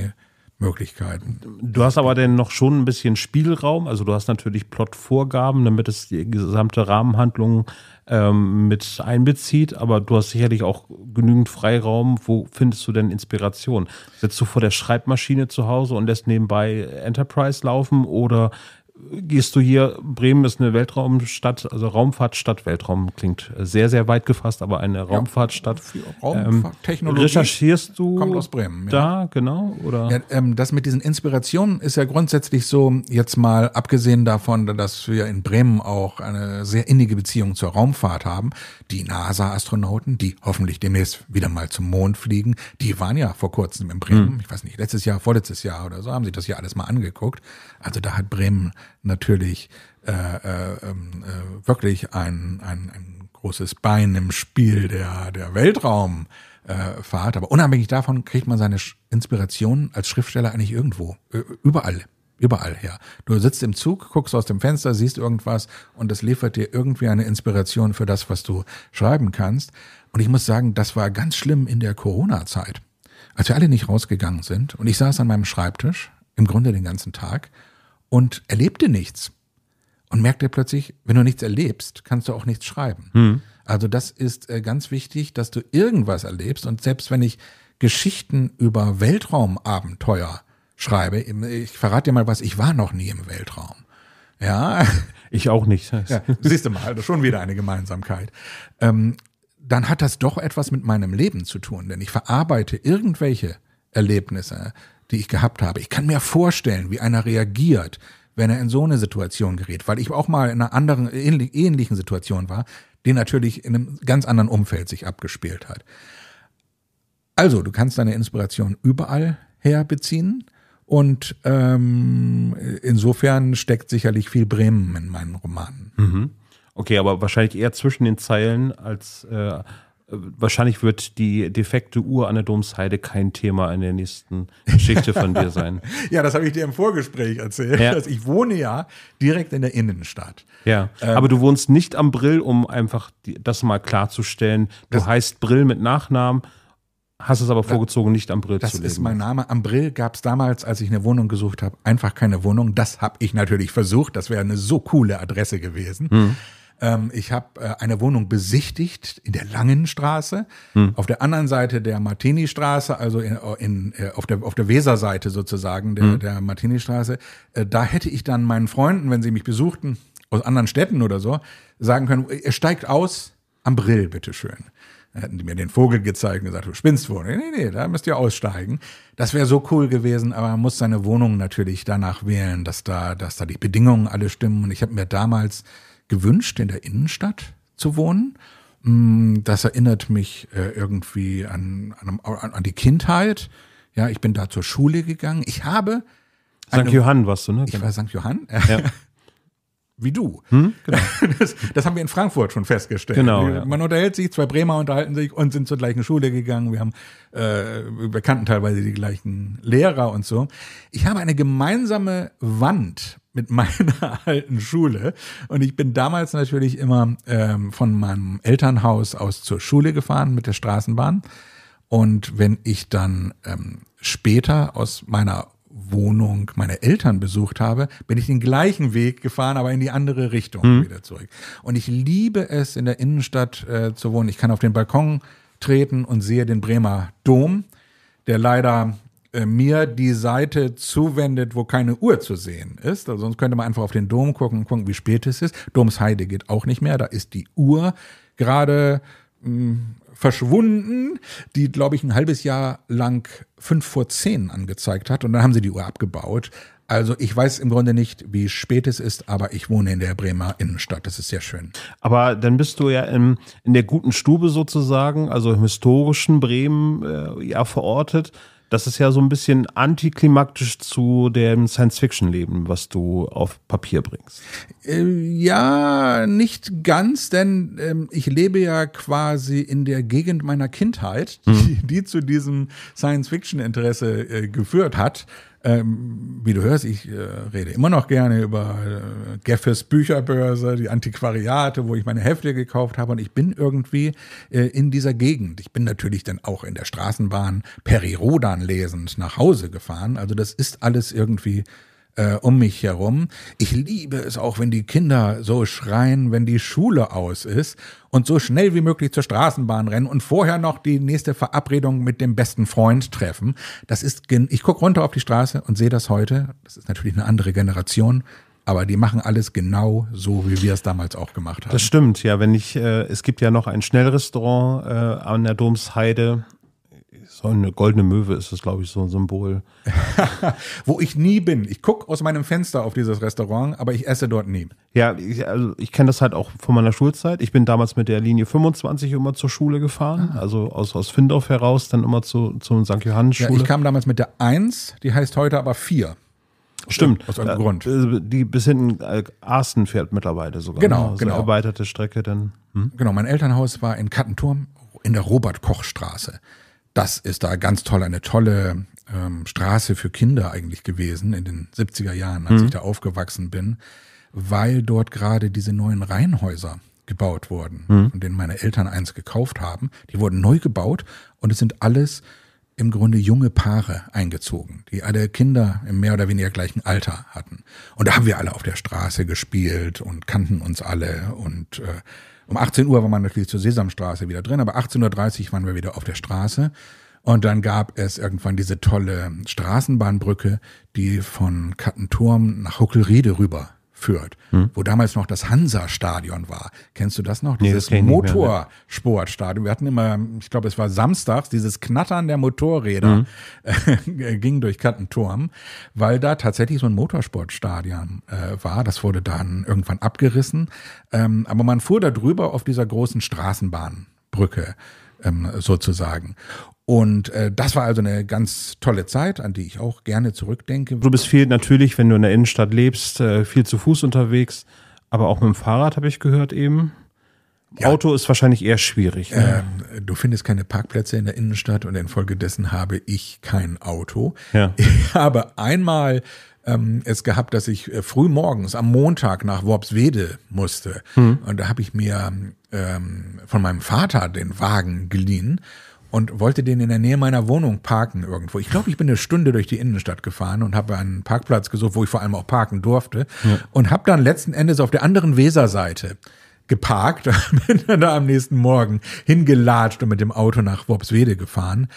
Möglichkeiten. Du hast aber denn noch schon ein bisschen Spielraum. Also du hast natürlich Plotvorgaben, damit es die gesamte Rahmenhandlung ähm, mit einbezieht. Aber du hast sicherlich auch genügend Freiraum. Wo findest du denn Inspiration? Sitzt du vor der Schreibmaschine zu Hause und lässt nebenbei Enterprise laufen oder gehst du hier, Bremen ist eine Weltraumstadt, also Raumfahrtstadt, Weltraum klingt sehr, sehr weit gefasst, aber eine Raumfahrtstadt. Ja, Raumfahrttechnologie. Ähm, recherchierst du kommt aus Bremen, da, genau? Oder? Ja, ähm, das mit diesen Inspirationen ist ja grundsätzlich so, jetzt mal abgesehen davon, dass wir in Bremen auch eine sehr innige Beziehung zur Raumfahrt haben, die NASA-Astronauten, die hoffentlich demnächst wieder mal zum Mond fliegen, die waren ja vor kurzem in Bremen, hm. ich weiß nicht, letztes Jahr, vorletztes Jahr oder so, haben sich das ja alles mal angeguckt. Also da hat Bremen natürlich äh, äh, ähm, äh, wirklich ein, ein, ein großes Bein im Spiel der, der Weltraum äh, Aber unabhängig davon kriegt man seine Inspiration als Schriftsteller eigentlich irgendwo, überall, überall her. Du sitzt im Zug, guckst aus dem Fenster, siehst irgendwas und das liefert dir irgendwie eine Inspiration für das, was du schreiben kannst. Und ich muss sagen, das war ganz schlimm in der Corona-Zeit. Als wir alle nicht rausgegangen sind und ich saß an meinem Schreibtisch, im Grunde den ganzen Tag und erlebte nichts. Und merkte plötzlich, wenn du nichts erlebst, kannst du auch nichts schreiben. Hm. Also das ist äh, ganz wichtig, dass du irgendwas erlebst. Und selbst wenn ich Geschichten über Weltraumabenteuer schreibe, ich verrate dir mal was, ich war noch nie im Weltraum. Ja. Ich auch nicht. Ja, siehst du mal, also schon wieder eine Gemeinsamkeit. Ähm, dann hat das doch etwas mit meinem Leben zu tun, denn ich verarbeite irgendwelche Erlebnisse, die ich gehabt habe. Ich kann mir vorstellen, wie einer reagiert, wenn er in so eine Situation gerät, weil ich auch mal in einer anderen, ähnlichen Situation war, die natürlich in einem ganz anderen Umfeld sich abgespielt hat. Also, du kannst deine Inspiration überall herbeziehen. Und ähm, insofern steckt sicherlich viel Bremen in meinen Romanen. Mhm. Okay, aber wahrscheinlich eher zwischen den Zeilen als äh, wahrscheinlich wird die defekte Uhr an der Domsheide kein Thema in der nächsten Geschichte von dir sein. ja, das habe ich dir im Vorgespräch erzählt. Ja. Dass ich wohne ja direkt in der Innenstadt. Ja, ähm, aber du wohnst nicht am Brill, um einfach das mal klarzustellen. Du heißt Brill mit Nachnamen. Hast es aber vorgezogen, das, nicht am Brill zu leben. Das ist mein Name. Am Brill gab es damals, als ich eine Wohnung gesucht habe, einfach keine Wohnung. Das habe ich natürlich versucht. Das wäre eine so coole Adresse gewesen. Hm. Ähm, ich habe äh, eine Wohnung besichtigt in der Langenstraße, hm. auf der anderen Seite der Martini-Straße, also in, in, äh, auf der, auf der Weserseite sozusagen der, hm. der Martini-Straße. Äh, da hätte ich dann meinen Freunden, wenn sie mich besuchten, aus anderen Städten oder so, sagen können, ihr äh, steigt aus am Brill, bitteschön. Da hätten die mir den Vogel gezeigt und gesagt, du spinnst wohl. Nee, nee, nee, da müsst ihr aussteigen. Das wäre so cool gewesen, aber man muss seine Wohnung natürlich danach wählen, dass da, dass da die Bedingungen alle stimmen. Und ich habe mir damals gewünscht, in der Innenstadt zu wohnen. Mm, das erinnert mich äh, irgendwie an, an, an die Kindheit. Ja, ich bin da zur Schule gegangen. Ich habe. St. Johann warst du, ne? Ich war St. Johann. Ja. Wie du. Hm? Genau. Das, das, haben wir in Frankfurt schon festgestellt. Genau, ja. Man unterhält sich, zwei Bremer unterhalten sich und sind zur gleichen Schule gegangen. Wir haben, äh, wir kannten teilweise die gleichen Lehrer und so. Ich habe eine gemeinsame Wand mit meiner alten Schule. Und ich bin damals natürlich immer ähm, von meinem Elternhaus aus zur Schule gefahren mit der Straßenbahn. Und wenn ich dann ähm, später aus meiner Wohnung meine Eltern besucht habe, bin ich den gleichen Weg gefahren, aber in die andere Richtung mhm. wieder zurück. Und ich liebe es, in der Innenstadt äh, zu wohnen. Ich kann auf den Balkon treten und sehe den Bremer Dom, der leider äh, mir die Seite zuwendet, wo keine Uhr zu sehen ist. Also sonst könnte man einfach auf den Dom gucken und gucken, wie spät es ist. Domsheide geht auch nicht mehr. Da ist die Uhr gerade mh, hm, verschwunden, die, glaube ich, ein halbes Jahr lang fünf vor zehn angezeigt hat. Und dann haben sie die Uhr abgebaut. Also ich weiß im Grunde nicht, wie spät es ist, aber ich wohne in der Bremer Innenstadt. Das ist sehr schön. Aber dann bist du ja in, in der guten Stube sozusagen, also im historischen Bremen äh, ja verortet. Das ist ja so ein bisschen antiklimaktisch zu dem Science-Fiction-Leben, was du auf Papier bringst. Ähm, ja, nicht ganz, denn ähm, ich lebe ja quasi in der Gegend meiner Kindheit, mhm. die, die, zu diesem Science-Fiction-Interesse äh, geführt hat. Ähm, wie du hörst, ich äh, rede immer noch gerne über äh, Geffes Bücherbörse, die Antiquariate, wo ich meine Hefte gekauft habe. Und ich bin irgendwie äh, in dieser Gegend. Ich bin natürlich dann auch in der Straßenbahn Peri Rodan lesend nach Hause gefahren. Also das ist alles irgendwie äh, um mich herum. Ich liebe es auch, wenn die Kinder so schreien, wenn die Schule aus ist und so schnell wie möglich zur Straßenbahn rennen und vorher noch die nächste Verabredung mit dem besten Freund treffen. Das ist, ich gucke runter auf die Straße und sehe das heute. Das ist natürlich eine andere Generation. Aber die machen alles genau so, wie wir es damals auch gemacht haben. Das stimmt, ja. Wenn ich, äh, es gibt ja noch ein Schnellrestaurant äh, an der Domsheide so eine goldene Möwe ist das, glaube ich, so ein Symbol. Wo ich nie bin. Ich gucke aus meinem Fenster auf dieses Restaurant, aber ich esse dort nie. Ja, ich, also ich kenne das halt auch von meiner Schulzeit. Ich bin damals mit der Linie 25 immer zur Schule gefahren, ah. also aus, aus Findorf heraus, dann immer zu, zum St. Johannes Schule. Ja, ich kam damals mit der 1, die heißt heute aber 4. Stimmt. Aus einem äh, Grund. Äh, die bis hinten äh, Arsten fährt mittlerweile sogar. Genau, also genau. Erweiterte Strecke dann. Hm? Genau, mein Elternhaus war in Kattenturm in der Robert-Koch-Straße das ist da ganz toll, eine tolle ähm, Straße für Kinder eigentlich gewesen in den 70er Jahren, als mhm. ich da aufgewachsen bin, weil dort gerade diese neuen Reihenhäuser gebaut wurden, mhm. von denen meine Eltern eins gekauft haben. Die wurden neu gebaut und es sind alles im Grunde junge Paare eingezogen, die alle Kinder im mehr oder weniger gleichen Alter hatten. Und da haben wir alle auf der Straße gespielt und kannten uns alle und äh, um 18 Uhr war man natürlich zur Sesamstraße wieder drin, aber 18.30 Uhr waren wir wieder auf der Straße. Und dann gab es irgendwann diese tolle Straßenbahnbrücke, die von Kattenturm nach Huckelriede rüber führt, hm. wo damals noch das Hansa-Stadion war. Kennst du das noch? Dieses nee, Motorsportstadion. Wir hatten immer, ich glaube, es war samstags, dieses Knattern der Motorräder hm. Äh, ging durch Kattenturm, weil da tatsächlich so ein Motorsportstadion äh, war. Das wurde dann irgendwann abgerissen. Ähm, aber man fuhr da drüber auf dieser großen Straßenbahnbrücke ähm, sozusagen. Und äh, das war also eine ganz tolle Zeit, an die ich auch gerne zurückdenke. Du bist viel natürlich, wenn du in der Innenstadt lebst, äh, viel zu Fuß unterwegs, aber auch mit dem Fahrrad habe ich gehört eben. Ja. Auto ist wahrscheinlich eher schwierig. Ne? Äh, du findest keine Parkplätze in der Innenstadt und infolgedessen habe ich kein Auto. Ja. Ich habe einmal ähm, es gehabt, dass ich äh, früh morgens am Montag nach Worpswede musste. Hm. Und da habe ich mir ähm, von meinem Vater den Wagen geliehen und wollte den in der Nähe meiner Wohnung parken irgendwo. Ich glaube, ich bin eine Stunde durch die Innenstadt gefahren und habe einen Parkplatz gesucht, wo ich vor allem auch parken durfte ja. und habe dann letzten Endes auf der anderen Weserseite äh, geparkt und bin dann da am nächsten Morgen hingelatscht und mit dem Auto nach Worpswede gefahren.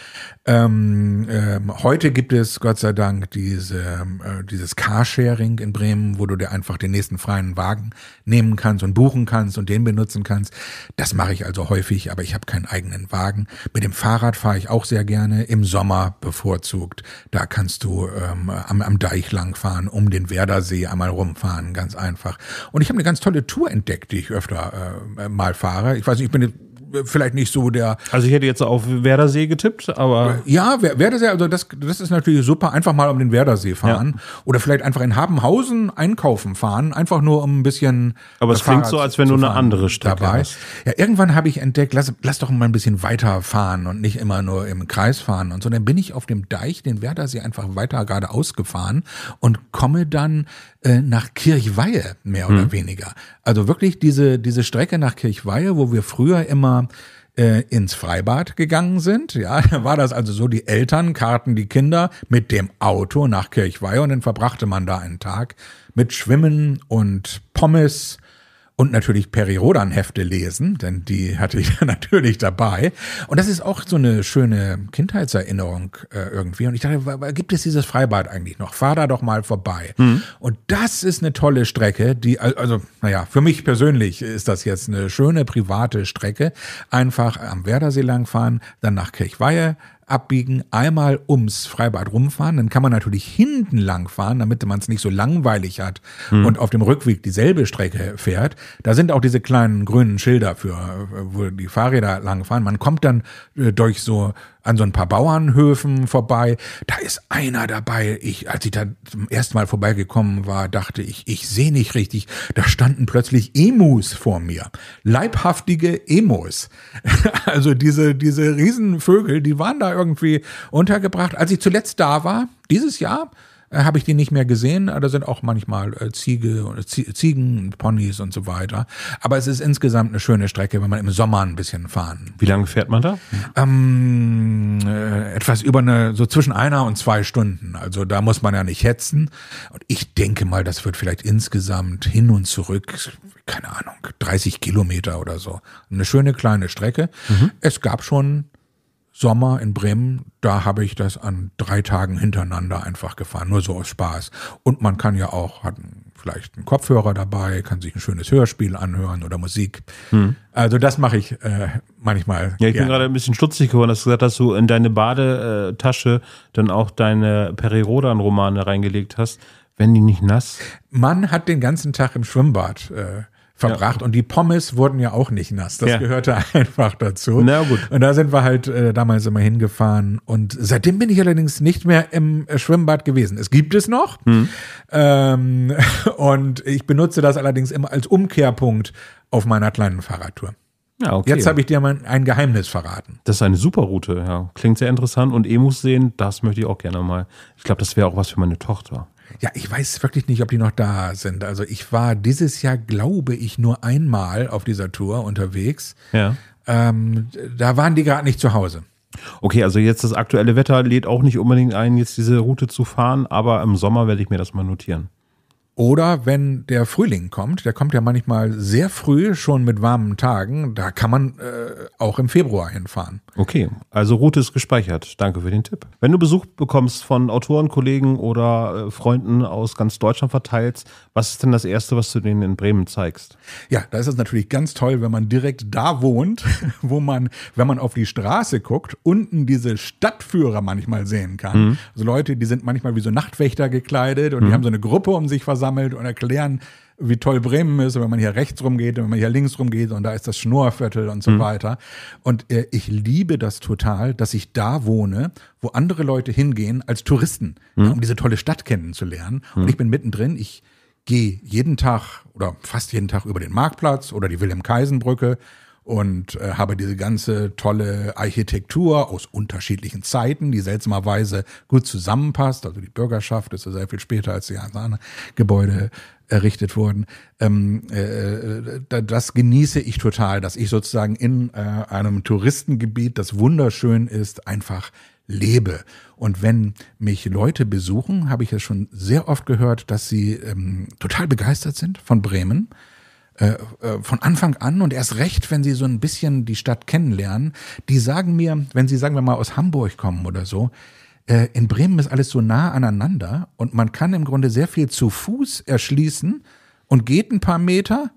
Ähm, ähm, heute gibt es Gott sei Dank diese, ähm, äh, dieses Carsharing in Bremen, wo du dir einfach den nächsten freien Wagen nehmen kannst und buchen kannst und den benutzen kannst. Das mache ich also häufig, aber ich habe keinen eigenen Wagen. Mit dem Fahrrad fahre ich auch sehr gerne, im Sommer bevorzugt. Da kannst du ähm, am, am Deich langfahren, um den Werdersee einmal rumfahren, ganz einfach. Und ich habe eine ganz tolle Tour entdeckt, die ich öfter Tesla-Malfahrer. Äh, ich weiß nicht, ich bin vielleicht nicht so der. Also ich hätte jetzt auf Werdersee getippt, aber. Ja, Werdersee, also das, das ist natürlich super. Einfach mal um den Werdersee fahren. Ja. Oder vielleicht einfach in Habenhausen einkaufen fahren. Einfach nur um ein bisschen. Aber es Fahrrad klingt so, als wenn du eine andere Strecke dabei. hast. Ja, irgendwann habe ich entdeckt, lass, lass doch mal ein bisschen weiter fahren und nicht immer nur im Kreis fahren und so. Dann bin ich auf dem Deich, den Werdersee, einfach weiter geradeaus gefahren und komme dann äh, nach Kirchweihe, mehr oder mhm. weniger. Also wirklich diese, diese Strecke nach Kirchweihe, wo wir früher immer äh, ins Freibad gegangen sind. Ja, war das also so, die Eltern karten die Kinder mit dem Auto nach Kirchweih und dann verbrachte man da einen Tag mit Schwimmen und Pommes und natürlich Perirodan-Hefte lesen, denn die hatte ich natürlich dabei. Und das ist auch so eine schöne Kindheitserinnerung äh, irgendwie. Und ich dachte, gibt es dieses Freibad eigentlich noch? Fahr da doch mal vorbei. Mhm. Und das ist eine tolle Strecke, die, also, naja, für mich persönlich ist das jetzt eine schöne private Strecke. Einfach am Werdersee langfahren, dann nach Kirchweihe, abbiegen, einmal ums Freibad rumfahren. Dann kann man natürlich hinten lang fahren, damit man es nicht so langweilig hat hm. und auf dem Rückweg dieselbe Strecke fährt. Da sind auch diese kleinen grünen Schilder für, äh, wo die Fahrräder langfahren. Man kommt dann äh, durch so an so ein paar Bauernhöfen vorbei. Da ist einer dabei. Ich, als ich da zum ersten Mal vorbeigekommen war, dachte ich, ich sehe nicht richtig. Da standen plötzlich Emus vor mir. Leibhaftige Emus. also diese, diese Riesenvögel, die waren da irgendwie untergebracht. Als ich zuletzt da war, dieses Jahr, äh, habe ich die nicht mehr gesehen. Äh, da sind auch manchmal äh, Ziege und äh, Ziegen, Ponys und so weiter. Aber es ist insgesamt eine schöne Strecke, wenn man im Sommer ein bisschen fahren. Wie lange fährt man da? Ähm, äh, etwas über eine, so zwischen einer und zwei Stunden. Also da muss man ja nicht hetzen. Und ich denke mal, das wird vielleicht insgesamt hin und zurück, keine Ahnung, 30 Kilometer oder so. Eine schöne kleine Strecke. Mhm. Es gab schon Sommer in Bremen, da habe ich das an drei Tagen hintereinander einfach gefahren, nur so aus Spaß. Und man kann ja auch, hat vielleicht einen Kopfhörer dabei, kann sich ein schönes Hörspiel anhören oder Musik. Hm. Also das mache ich äh, manchmal. Ja, ich gerne. bin gerade ein bisschen stutzig geworden, dass du gesagt hast, dass du in deine Badetasche dann auch deine Perirodan-Romane reingelegt hast. Wenn die nicht nass? Man hat den ganzen Tag im Schwimmbad äh, verbracht. Ja. Und die Pommes wurden ja auch nicht nass. Das ja. gehörte einfach dazu. Na gut. Und da sind wir halt äh, damals immer hingefahren. Und seitdem bin ich allerdings nicht mehr im äh, Schwimmbad gewesen. Es gibt es noch. Hm. Ähm, und ich benutze das allerdings immer als Umkehrpunkt auf meiner kleinen Fahrradtour. Ja, okay. Jetzt habe ich dir mal ein Geheimnis verraten. Das ist eine super Route, ja. Klingt sehr interessant und Emus sehen, das möchte ich auch gerne mal. Ich glaube, das wäre auch was für meine Tochter. Ja, ich weiß wirklich nicht, ob die noch da sind. Also ich war dieses Jahr, glaube ich, nur einmal auf dieser Tour unterwegs. Ja. Ähm, da waren die gerade nicht zu Hause. Okay, also jetzt das aktuelle Wetter lädt auch nicht unbedingt ein, jetzt diese Route zu fahren, aber im Sommer werde ich mir das mal notieren. Oder wenn der Frühling kommt, der kommt ja manchmal sehr früh, schon mit warmen Tagen, da kann man äh, auch im Februar hinfahren. Okay, also Route ist gespeichert. Danke für den Tipp. Wenn du Besuch bekommst von Autoren, Kollegen oder äh, Freunden aus ganz Deutschland verteilt, was ist denn das Erste, was du denen in Bremen zeigst? Ja, da ist es natürlich ganz toll, wenn man direkt da wohnt, wo man, wenn man auf die Straße guckt, unten diese Stadtführer manchmal sehen kann. Mhm. Also Leute, die sind manchmal wie so Nachtwächter gekleidet und mhm. die haben so eine Gruppe um sich versammelt sammelt und erklären, wie toll Bremen ist, wenn man hier rechts rumgeht und wenn man hier links rumgeht und da ist das Schnorrviertel und so mhm. weiter. Und äh, ich liebe das total, dass ich da wohne, wo andere Leute hingehen als Touristen, mhm. ja, um diese tolle Stadt kennenzulernen. Mhm. Und ich bin mittendrin, ich gehe jeden Tag oder fast jeden Tag über den Marktplatz oder die Wilhelm-Kaisen-Brücke und äh, habe diese ganze tolle Architektur aus unterschiedlichen Zeiten, die seltsamerweise gut zusammenpasst. Also die Bürgerschaft ist ja sehr viel später als die anderen Gebäude errichtet wurden. Ähm, äh, äh das genieße ich total, dass ich sozusagen in äh, einem Touristengebiet, das wunderschön ist, einfach lebe. Und wenn mich Leute besuchen, habe ich ja schon sehr oft gehört, dass sie ähm, total begeistert sind von Bremen äh, äh, von Anfang an und erst recht, wenn sie so ein bisschen die Stadt kennenlernen, die sagen mir, wenn sie, sagen wir mal, aus Hamburg kommen oder so, äh, in Bremen ist alles so nah aneinander und man kann im Grunde sehr viel zu Fuß erschließen und geht ein paar Meter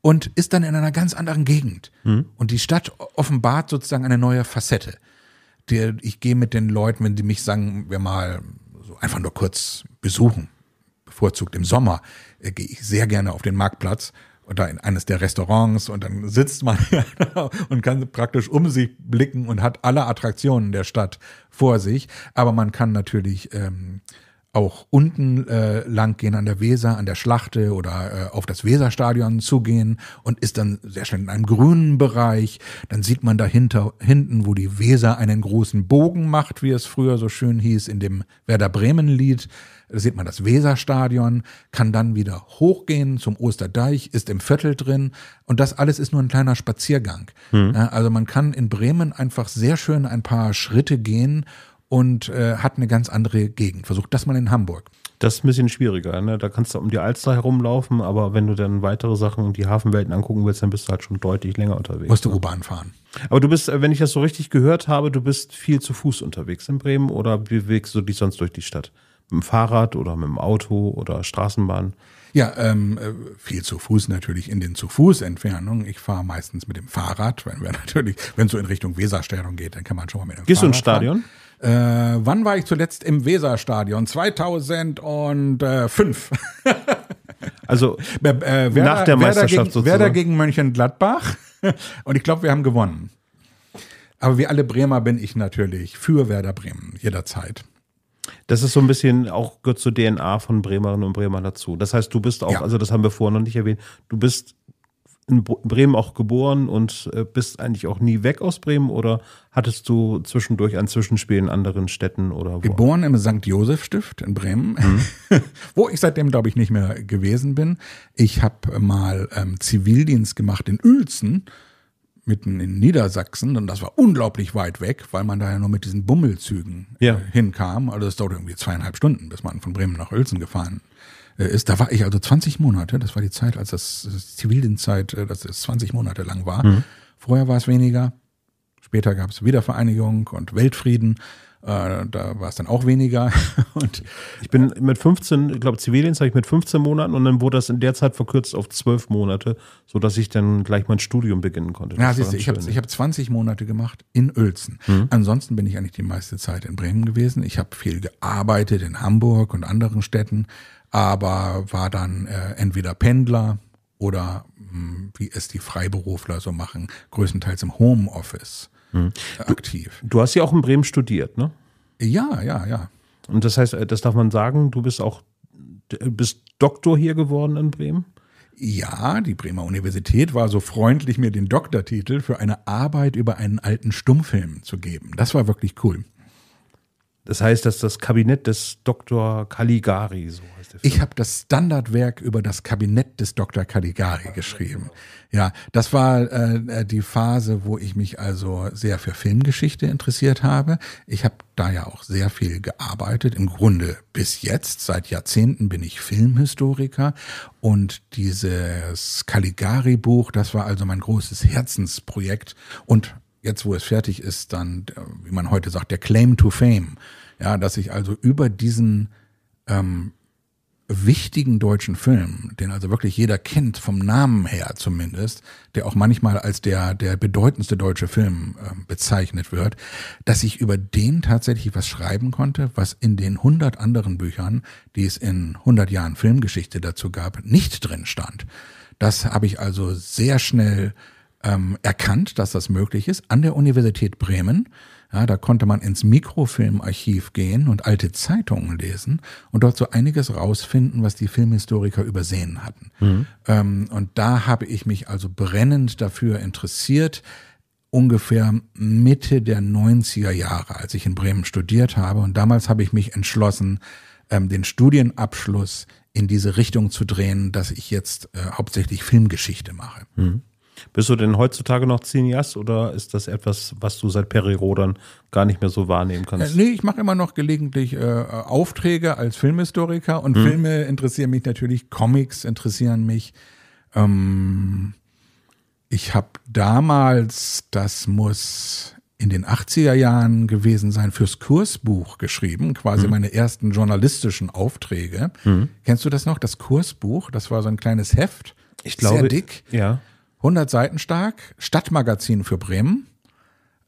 und ist dann in einer ganz anderen Gegend. Mhm. Und die Stadt offenbart sozusagen eine neue Facette. Die, ich gehe mit den Leuten, wenn die mich, sagen wir mal, so einfach nur kurz besuchen, bevorzugt im Sommer, äh, gehe ich sehr gerne auf den Marktplatz oder in eines der Restaurants und dann sitzt man und kann praktisch um sich blicken und hat alle Attraktionen der Stadt vor sich. Aber man kann natürlich ähm, auch unten äh, lang gehen an der Weser, an der Schlachte oder äh, auf das Weserstadion zugehen und ist dann sehr schnell in einem grünen Bereich. Dann sieht man dahinter hinten, wo die Weser einen großen Bogen macht, wie es früher so schön hieß in dem Werder Bremen Lied. Da sieht man das Weserstadion, kann dann wieder hochgehen zum Osterdeich, ist im Viertel drin und das alles ist nur ein kleiner Spaziergang. Mhm. Also man kann in Bremen einfach sehr schön ein paar Schritte gehen und äh, hat eine ganz andere Gegend. Versucht das mal in Hamburg. Das ist ein bisschen schwieriger. Ne? Da kannst du um die Alster herumlaufen, aber wenn du dann weitere Sachen und die Hafenwelten angucken willst, dann bist du halt schon deutlich länger unterwegs. Musst du ne? U-Bahn fahren. Aber du bist, äh, wenn ich das so richtig gehört habe, du bist viel zu Fuß unterwegs in Bremen oder bewegst du dich sonst durch die Stadt? Mit dem Fahrrad oder mit dem Auto oder Straßenbahn? Ja, ähm, äh, viel zu Fuß natürlich in den zu Fuß Entfernungen. Ich fahre meistens mit dem Fahrrad, wenn wir natürlich, wenn es so in Richtung Weserstellung geht, dann kann man schon mal mit dem Gehst Fahrrad du ins Stadion? Fahren. Äh, wann war ich zuletzt im Weserstadion? 2005. also äh, Werder, nach der Meisterschaft Werder gegen, sozusagen. gegen Mönchengladbach. Und ich glaube, wir haben gewonnen. Aber wie alle Bremer bin ich natürlich für Werder Bremen jederzeit. Das ist so ein bisschen auch gehört zur DNA von Bremerinnen und Bremern dazu. Das heißt, du bist auch, ja. also das haben wir vorher noch nicht erwähnt, du bist in Bremen auch geboren und äh, bist eigentlich auch nie weg aus Bremen oder hattest du zwischendurch ein Zwischenspiel in anderen Städten oder wo? Geboren im St. Josef Stift in Bremen, mhm. wo ich seitdem glaube ich nicht mehr gewesen bin. Ich habe mal ähm, Zivildienst gemacht in Uelzen mitten in Niedersachsen und das war unglaublich weit weg, weil man da ja nur mit diesen Bummelzügen ja. äh, hinkam. Also es dauerte irgendwie zweieinhalb Stunden, bis man von Bremen nach Uelzen gefahren äh, ist. Da war ich also 20 Monate, das war die Zeit, als das, das Zivildienstzeit, äh, dass es 20 Monate lang war. Mhm. Vorher war es weniger, später gab es Wiedervereinigung und Weltfrieden äh, da war es dann auch weniger. und, ich bin mit 15, ich glaube, Zivildienst habe ich mit 15 Monaten und dann wurde das in der Zeit verkürzt auf 12 Monate, sodass ich dann gleich mein Studium beginnen konnte. Das ja, du, ich habe hab 20 Monate gemacht in Uelzen. Mhm. Ansonsten bin ich eigentlich die meiste Zeit in Bremen gewesen. Ich habe viel gearbeitet in Hamburg und anderen Städten, aber war dann äh, entweder Pendler oder hm, wie es die Freiberufler so machen, größtenteils im Homeoffice. Mhm. aktiv. Du, du hast ja auch in Bremen studiert, ne? Ja, ja, ja. Und das heißt, äh, das darf man sagen, du bist auch bist Doktor hier geworden in Bremen? Ja, die Bremer Universität war so freundlich, mir den Doktortitel für eine Arbeit über einen alten Stummfilm zu geben. Das war wirklich cool. Das heißt, dass das Kabinett des Dr. Caligari, so heißt der Film. Ich habe das Standardwerk über das Kabinett des Dr. Caligari geschrieben. Ja, das war äh, äh, die Phase, wo ich mich also sehr für Filmgeschichte interessiert habe. Ich habe da ja auch sehr viel gearbeitet. Im Grunde bis jetzt, seit Jahrzehnten bin ich Filmhistoriker. Und dieses Caligari-Buch, das war also mein großes Herzensprojekt und jetzt, wo es fertig ist, dann, äh, wie man heute sagt, der Claim to Fame. Ja, dass ich also über diesen ähm, wichtigen deutschen Film, den also wirklich jeder kennt, vom Namen her zumindest, der auch manchmal als der, der bedeutendste deutsche Film äh, bezeichnet wird, dass ich über den tatsächlich was schreiben konnte, was in den 100 anderen Büchern, die es in 100 Jahren Filmgeschichte dazu gab, nicht drin stand. Das habe ich also sehr schnell ähm, erkannt, dass das möglich ist, an der Universität Bremen. Ja, da konnte man ins Mikrofilmarchiv gehen und alte Zeitungen lesen und dort so einiges rausfinden, was die Filmhistoriker übersehen hatten. Mhm. Ähm, und da habe ich mich also brennend dafür interessiert, ungefähr Mitte der 90er Jahre, als ich in Bremen studiert habe. Und damals habe ich mich entschlossen, ähm, den Studienabschluss in diese Richtung zu drehen, dass ich jetzt äh, hauptsächlich Filmgeschichte mache. Mhm. Bist du denn heutzutage noch Cineast oder ist das etwas, was du seit Periro dann gar nicht mehr so wahrnehmen kannst? Äh, nee, ich mache immer noch gelegentlich äh, Aufträge als Filmhistoriker und hm. Filme interessieren mich natürlich, Comics interessieren mich. Ähm, ich habe damals, das muss in den 80er Jahren gewesen sein, fürs Kursbuch geschrieben, quasi mhm. meine ersten journalistischen Aufträge. Mhm. Kennst du das noch? Das Kursbuch, das war so ein kleines Heft. Ich glaube, sehr dick. Ja. 100 Seiten stark, Stadtmagazin für Bremen.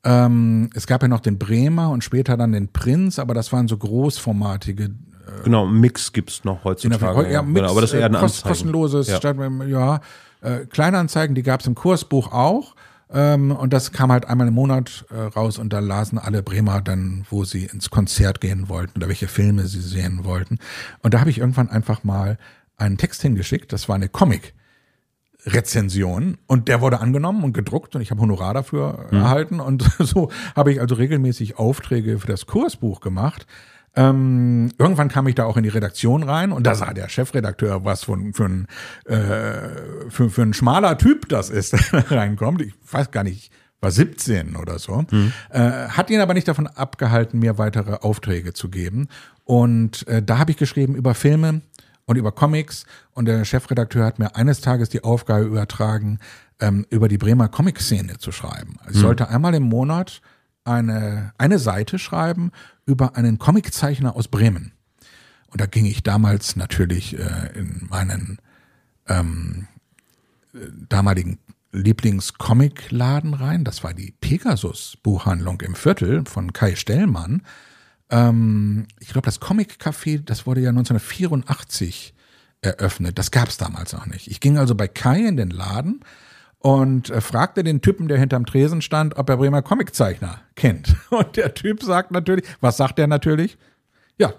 Ähm, es gab ja noch den Bremer und später dann den Prinz, aber das waren so großformatige äh, Genau, Mix gibt es noch genau, heutzutage. Ja, Mix, genau, aber das ist eher ein äh, kost, kostenloses, ja. Stadt, ähm, ja äh, Kleinanzeigen, die gab es im Kursbuch auch. Ähm, und das kam halt einmal im Monat äh, raus und da lasen alle Bremer dann, wo sie ins Konzert gehen wollten oder welche Filme sie sehen wollten. Und da habe ich irgendwann einfach mal einen Text hingeschickt, das war eine Comic. Rezension und der wurde angenommen und gedruckt und ich habe Honorar dafür mhm. erhalten und so habe ich also regelmäßig Aufträge für das Kursbuch gemacht. Ähm, irgendwann kam ich da auch in die Redaktion rein und da sah der Chefredakteur, was für, für, ein, äh, für, für ein schmaler Typ das ist, der reinkommt. Ich weiß gar nicht, war 17 oder so, mhm. äh, hat ihn aber nicht davon abgehalten, mir weitere Aufträge zu geben. Und äh, da habe ich geschrieben über Filme, und über Comics. Und der Chefredakteur hat mir eines Tages die Aufgabe übertragen, ähm, über die Bremer Comic-Szene zu schreiben. Ich mhm. sollte einmal im Monat eine, eine Seite schreiben über einen Comiczeichner aus Bremen. Und da ging ich damals natürlich äh, in meinen ähm, äh, damaligen Lieblingscomicladen rein. Das war die Pegasus-Buchhandlung im Viertel von Kai Stellmann ähm, ich glaube, das Comic Café, das wurde ja 1984 eröffnet. Das gab es damals noch nicht. Ich ging also bei Kai in den Laden und äh, fragte den Typen, der hinterm Tresen stand, ob er Bremer Comiczeichner kennt. Und der Typ sagt natürlich, was sagt er natürlich? Ja,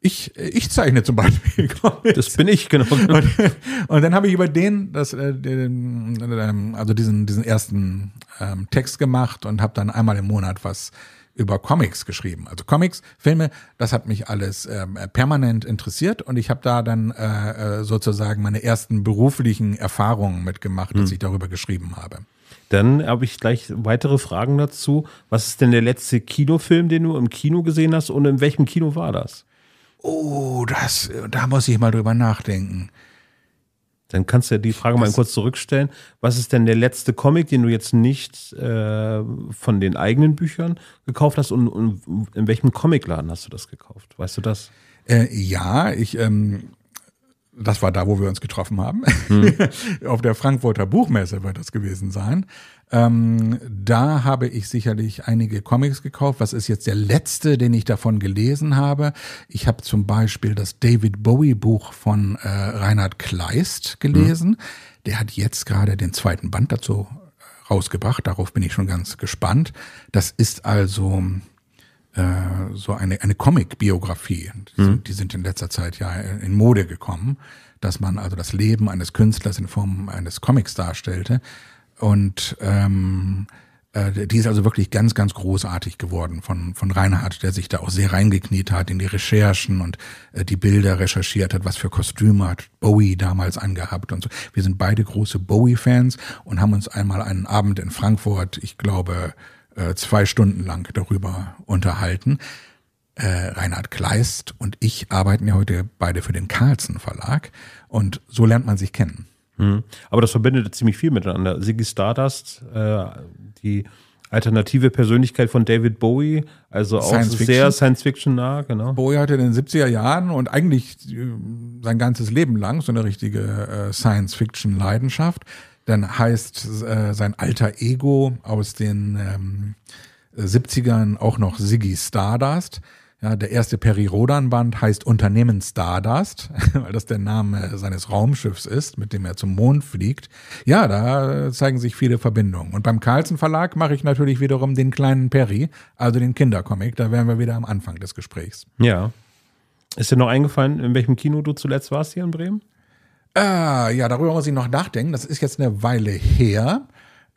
ich, äh, ich zeichne zum Beispiel Comics. Das bin ich, genau. Und, und dann habe ich über den, das, äh, den, ähm, also diesen, diesen ersten ähm, Text gemacht und habe dann einmal im Monat was über Comics geschrieben. Also Comics, Filme, das hat mich alles ähm, permanent interessiert und ich habe da dann äh, äh sozusagen meine ersten beruflichen Erfahrungen mitgemacht, mhm. dass hm. ich darüber geschrieben habe. Dann habe ich gleich weitere Fragen dazu. Was ist denn der letzte Kinofilm, den du im Kino gesehen hast und in welchem Kino war das? Oh, das, da muss ich mal drüber nachdenken. Dann kannst du ja die Frage mal kurz zurückstellen. Was ist denn der letzte Comic, den du jetzt nicht äh, von den eigenen Büchern gekauft hast und, und in welchem Comicladen hast du das gekauft? Weißt du das? Äh, ja, ich ähm, das war da, wo wir uns getroffen haben. Hm. Auf der Frankfurter Buchmesse wird das gewesen sein. Ähm, da habe ich sicherlich einige Comics gekauft. Was ist jetzt der letzte, den ich davon gelesen habe? Ich habe zum Beispiel das David Bowie Buch von äh, Reinhard Kleist gelesen. Hm. Der hat jetzt gerade den zweiten Band dazu äh, rausgebracht. Darauf bin ich schon ganz gespannt. Das ist also äh, so eine, eine Comic-Biografie. Die, mhm. die, sind in letzter Zeit ja in Mode gekommen, dass man also das Leben eines Künstlers in Form eines Comics darstellte. Und ähm, äh, die ist also wirklich ganz, ganz großartig geworden von, von Reinhard, der sich da auch sehr reingekniet hat in die Recherchen und äh, die Bilder recherchiert hat, was für Kostüme hat Bowie damals angehabt und so. Wir sind beide große Bowie-Fans und haben uns einmal einen Abend in Frankfurt, ich glaube, äh, zwei Stunden lang darüber unterhalten. Äh, Reinhard Kleist und ich arbeiten ja heute beide für den Carlsen Verlag und so lernt man sich kennen. Mhm. Aber das verbindet ziemlich viel miteinander. Siggy Stardust, äh, die alternative Persönlichkeit von David Bowie, also auch Science sehr Science-Fiction-nah, genau. Bowie hatte in den 70er Jahren und eigentlich äh, sein ganzes Leben lang so eine richtige äh, Science-Fiction-Leidenschaft. Dann heißt äh, sein alter Ego aus den ähm, 70ern äh, auch noch Siggy Stardust. Ja, der erste Perry Rodan-Band heißt Unternehmen Stardust, weil das der Name äh, seines Raumschiffs ist, mit dem er zum Mond fliegt. Ja, da zeigen sich viele Verbindungen. Und beim Carlsen Verlag mache ich natürlich wiederum den kleinen Perry, also den Kindercomic. Da wären wir wieder am Anfang des Gesprächs. Ja. Ist dir noch eingefallen, in welchem Kino du zuletzt warst hier in Bremen? Ah, ja, darüber muss ich noch nachdenken. Das ist jetzt eine Weile her.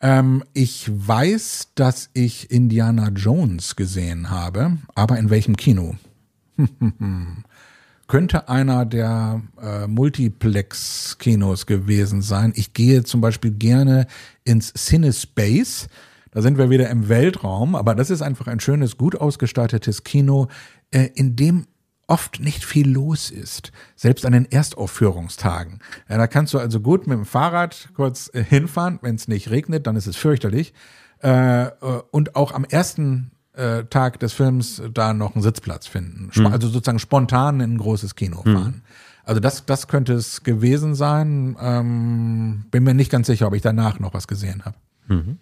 Ähm, ich weiß, dass ich Indiana Jones gesehen habe, aber in welchem Kino? Könnte einer der äh, Multiplex-Kinos gewesen sein. Ich gehe zum Beispiel gerne ins Cinespace. Da sind wir wieder im Weltraum, aber das ist einfach ein schönes, gut ausgestattetes Kino, äh, in dem oft nicht viel los ist, selbst an den Erstaufführungstagen. Ja, da kannst du also gut mit dem Fahrrad kurz äh, hinfahren, wenn es nicht regnet, dann ist es fürchterlich. Äh, äh, und auch am ersten äh, Tag des Films äh, da noch einen Sitzplatz finden. Sp mhm. Also sozusagen spontan in ein großes Kino hm. fahren. Mhm. Also das, das könnte es gewesen sein. Ähm, bin mir nicht ganz sicher, ob ich danach noch was gesehen habe. Mhm.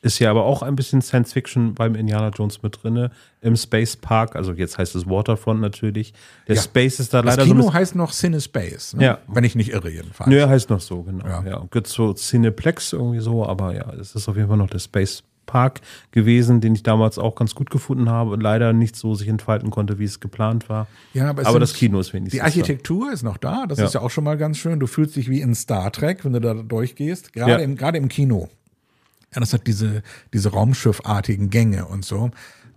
Ist ja aber auch ein bisschen Science Fiction beim Indiana Jones mit drinne im Space Park. Also jetzt heißt es Waterfront natürlich. Der ja. Space ist da leider. Das Kino so heißt noch CineSpace, ne? ja. wenn ich nicht irre jedenfalls. Nö, heißt noch so, genau. Ja. ja. so Cineplex irgendwie so, aber ja, es ist auf jeden Fall noch der Space Park gewesen, den ich damals auch ganz gut gefunden habe und leider nicht so sich entfalten konnte, wie es geplant war. Ja, aber, aber das Kino ist wenigstens. Die Architektur da. ist noch da, das ja. ist ja auch schon mal ganz schön. Du fühlst dich wie in Star Trek, wenn du da durchgehst, gerade, ja. im, gerade im Kino. Ja, das hat diese, diese raumschiffartigen Gänge und so.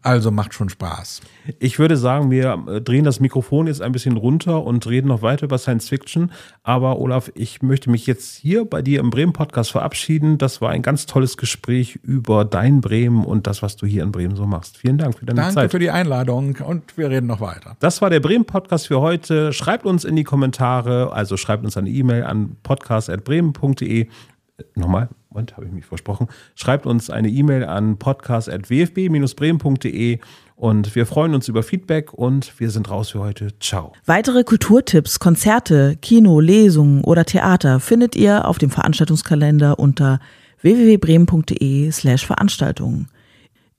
Also macht schon Spaß. Ich würde sagen, wir äh, drehen das Mikrofon jetzt ein bisschen runter und reden noch weiter über Science Fiction. Aber Olaf, ich möchte mich jetzt hier bei dir im Bremen Podcast verabschieden. Das war ein ganz tolles Gespräch über dein Bremen und das, was du hier in Bremen so machst. Vielen Dank für deine Danke Zeit. Danke für die Einladung und wir reden noch weiter. Das war der Bremen Podcast für heute. Schreibt uns in die Kommentare, also schreibt uns eine E-Mail an podcast.bremen.de nochmal, und habe ich mich versprochen, schreibt uns eine E-Mail an podcast.wfb-bremen.de und wir freuen uns über Feedback und wir sind raus für heute. Ciao. Weitere Kulturtipps, Konzerte, Kino, Lesungen oder Theater findet ihr auf dem Veranstaltungskalender unter www.bremen.de slash Veranstaltungen.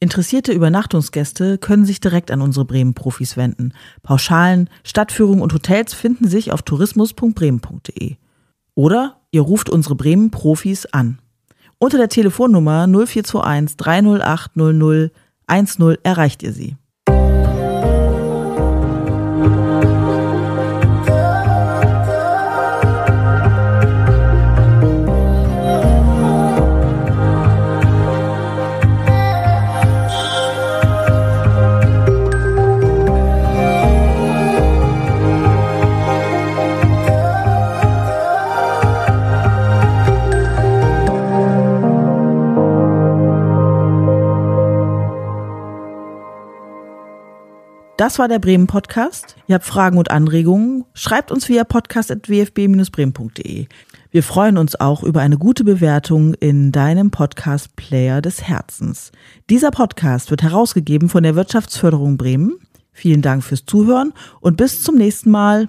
Interessierte Übernachtungsgäste können sich direkt an unsere Bremen-Profis wenden. Pauschalen, Stadtführungen und Hotels finden sich auf tourismus.bremen.de. Oder Ihr ruft unsere Bremen-Profis an. Unter der Telefonnummer 0421 308 00 10 erreicht ihr sie. Das war der Bremen Podcast. Ihr habt Fragen und Anregungen? Schreibt uns via podcast.wfb-bremen.de. Wir freuen uns auch über eine gute Bewertung in deinem Podcast-Player des Herzens. Dieser Podcast wird herausgegeben von der Wirtschaftsförderung Bremen. Vielen Dank fürs Zuhören und bis zum nächsten Mal.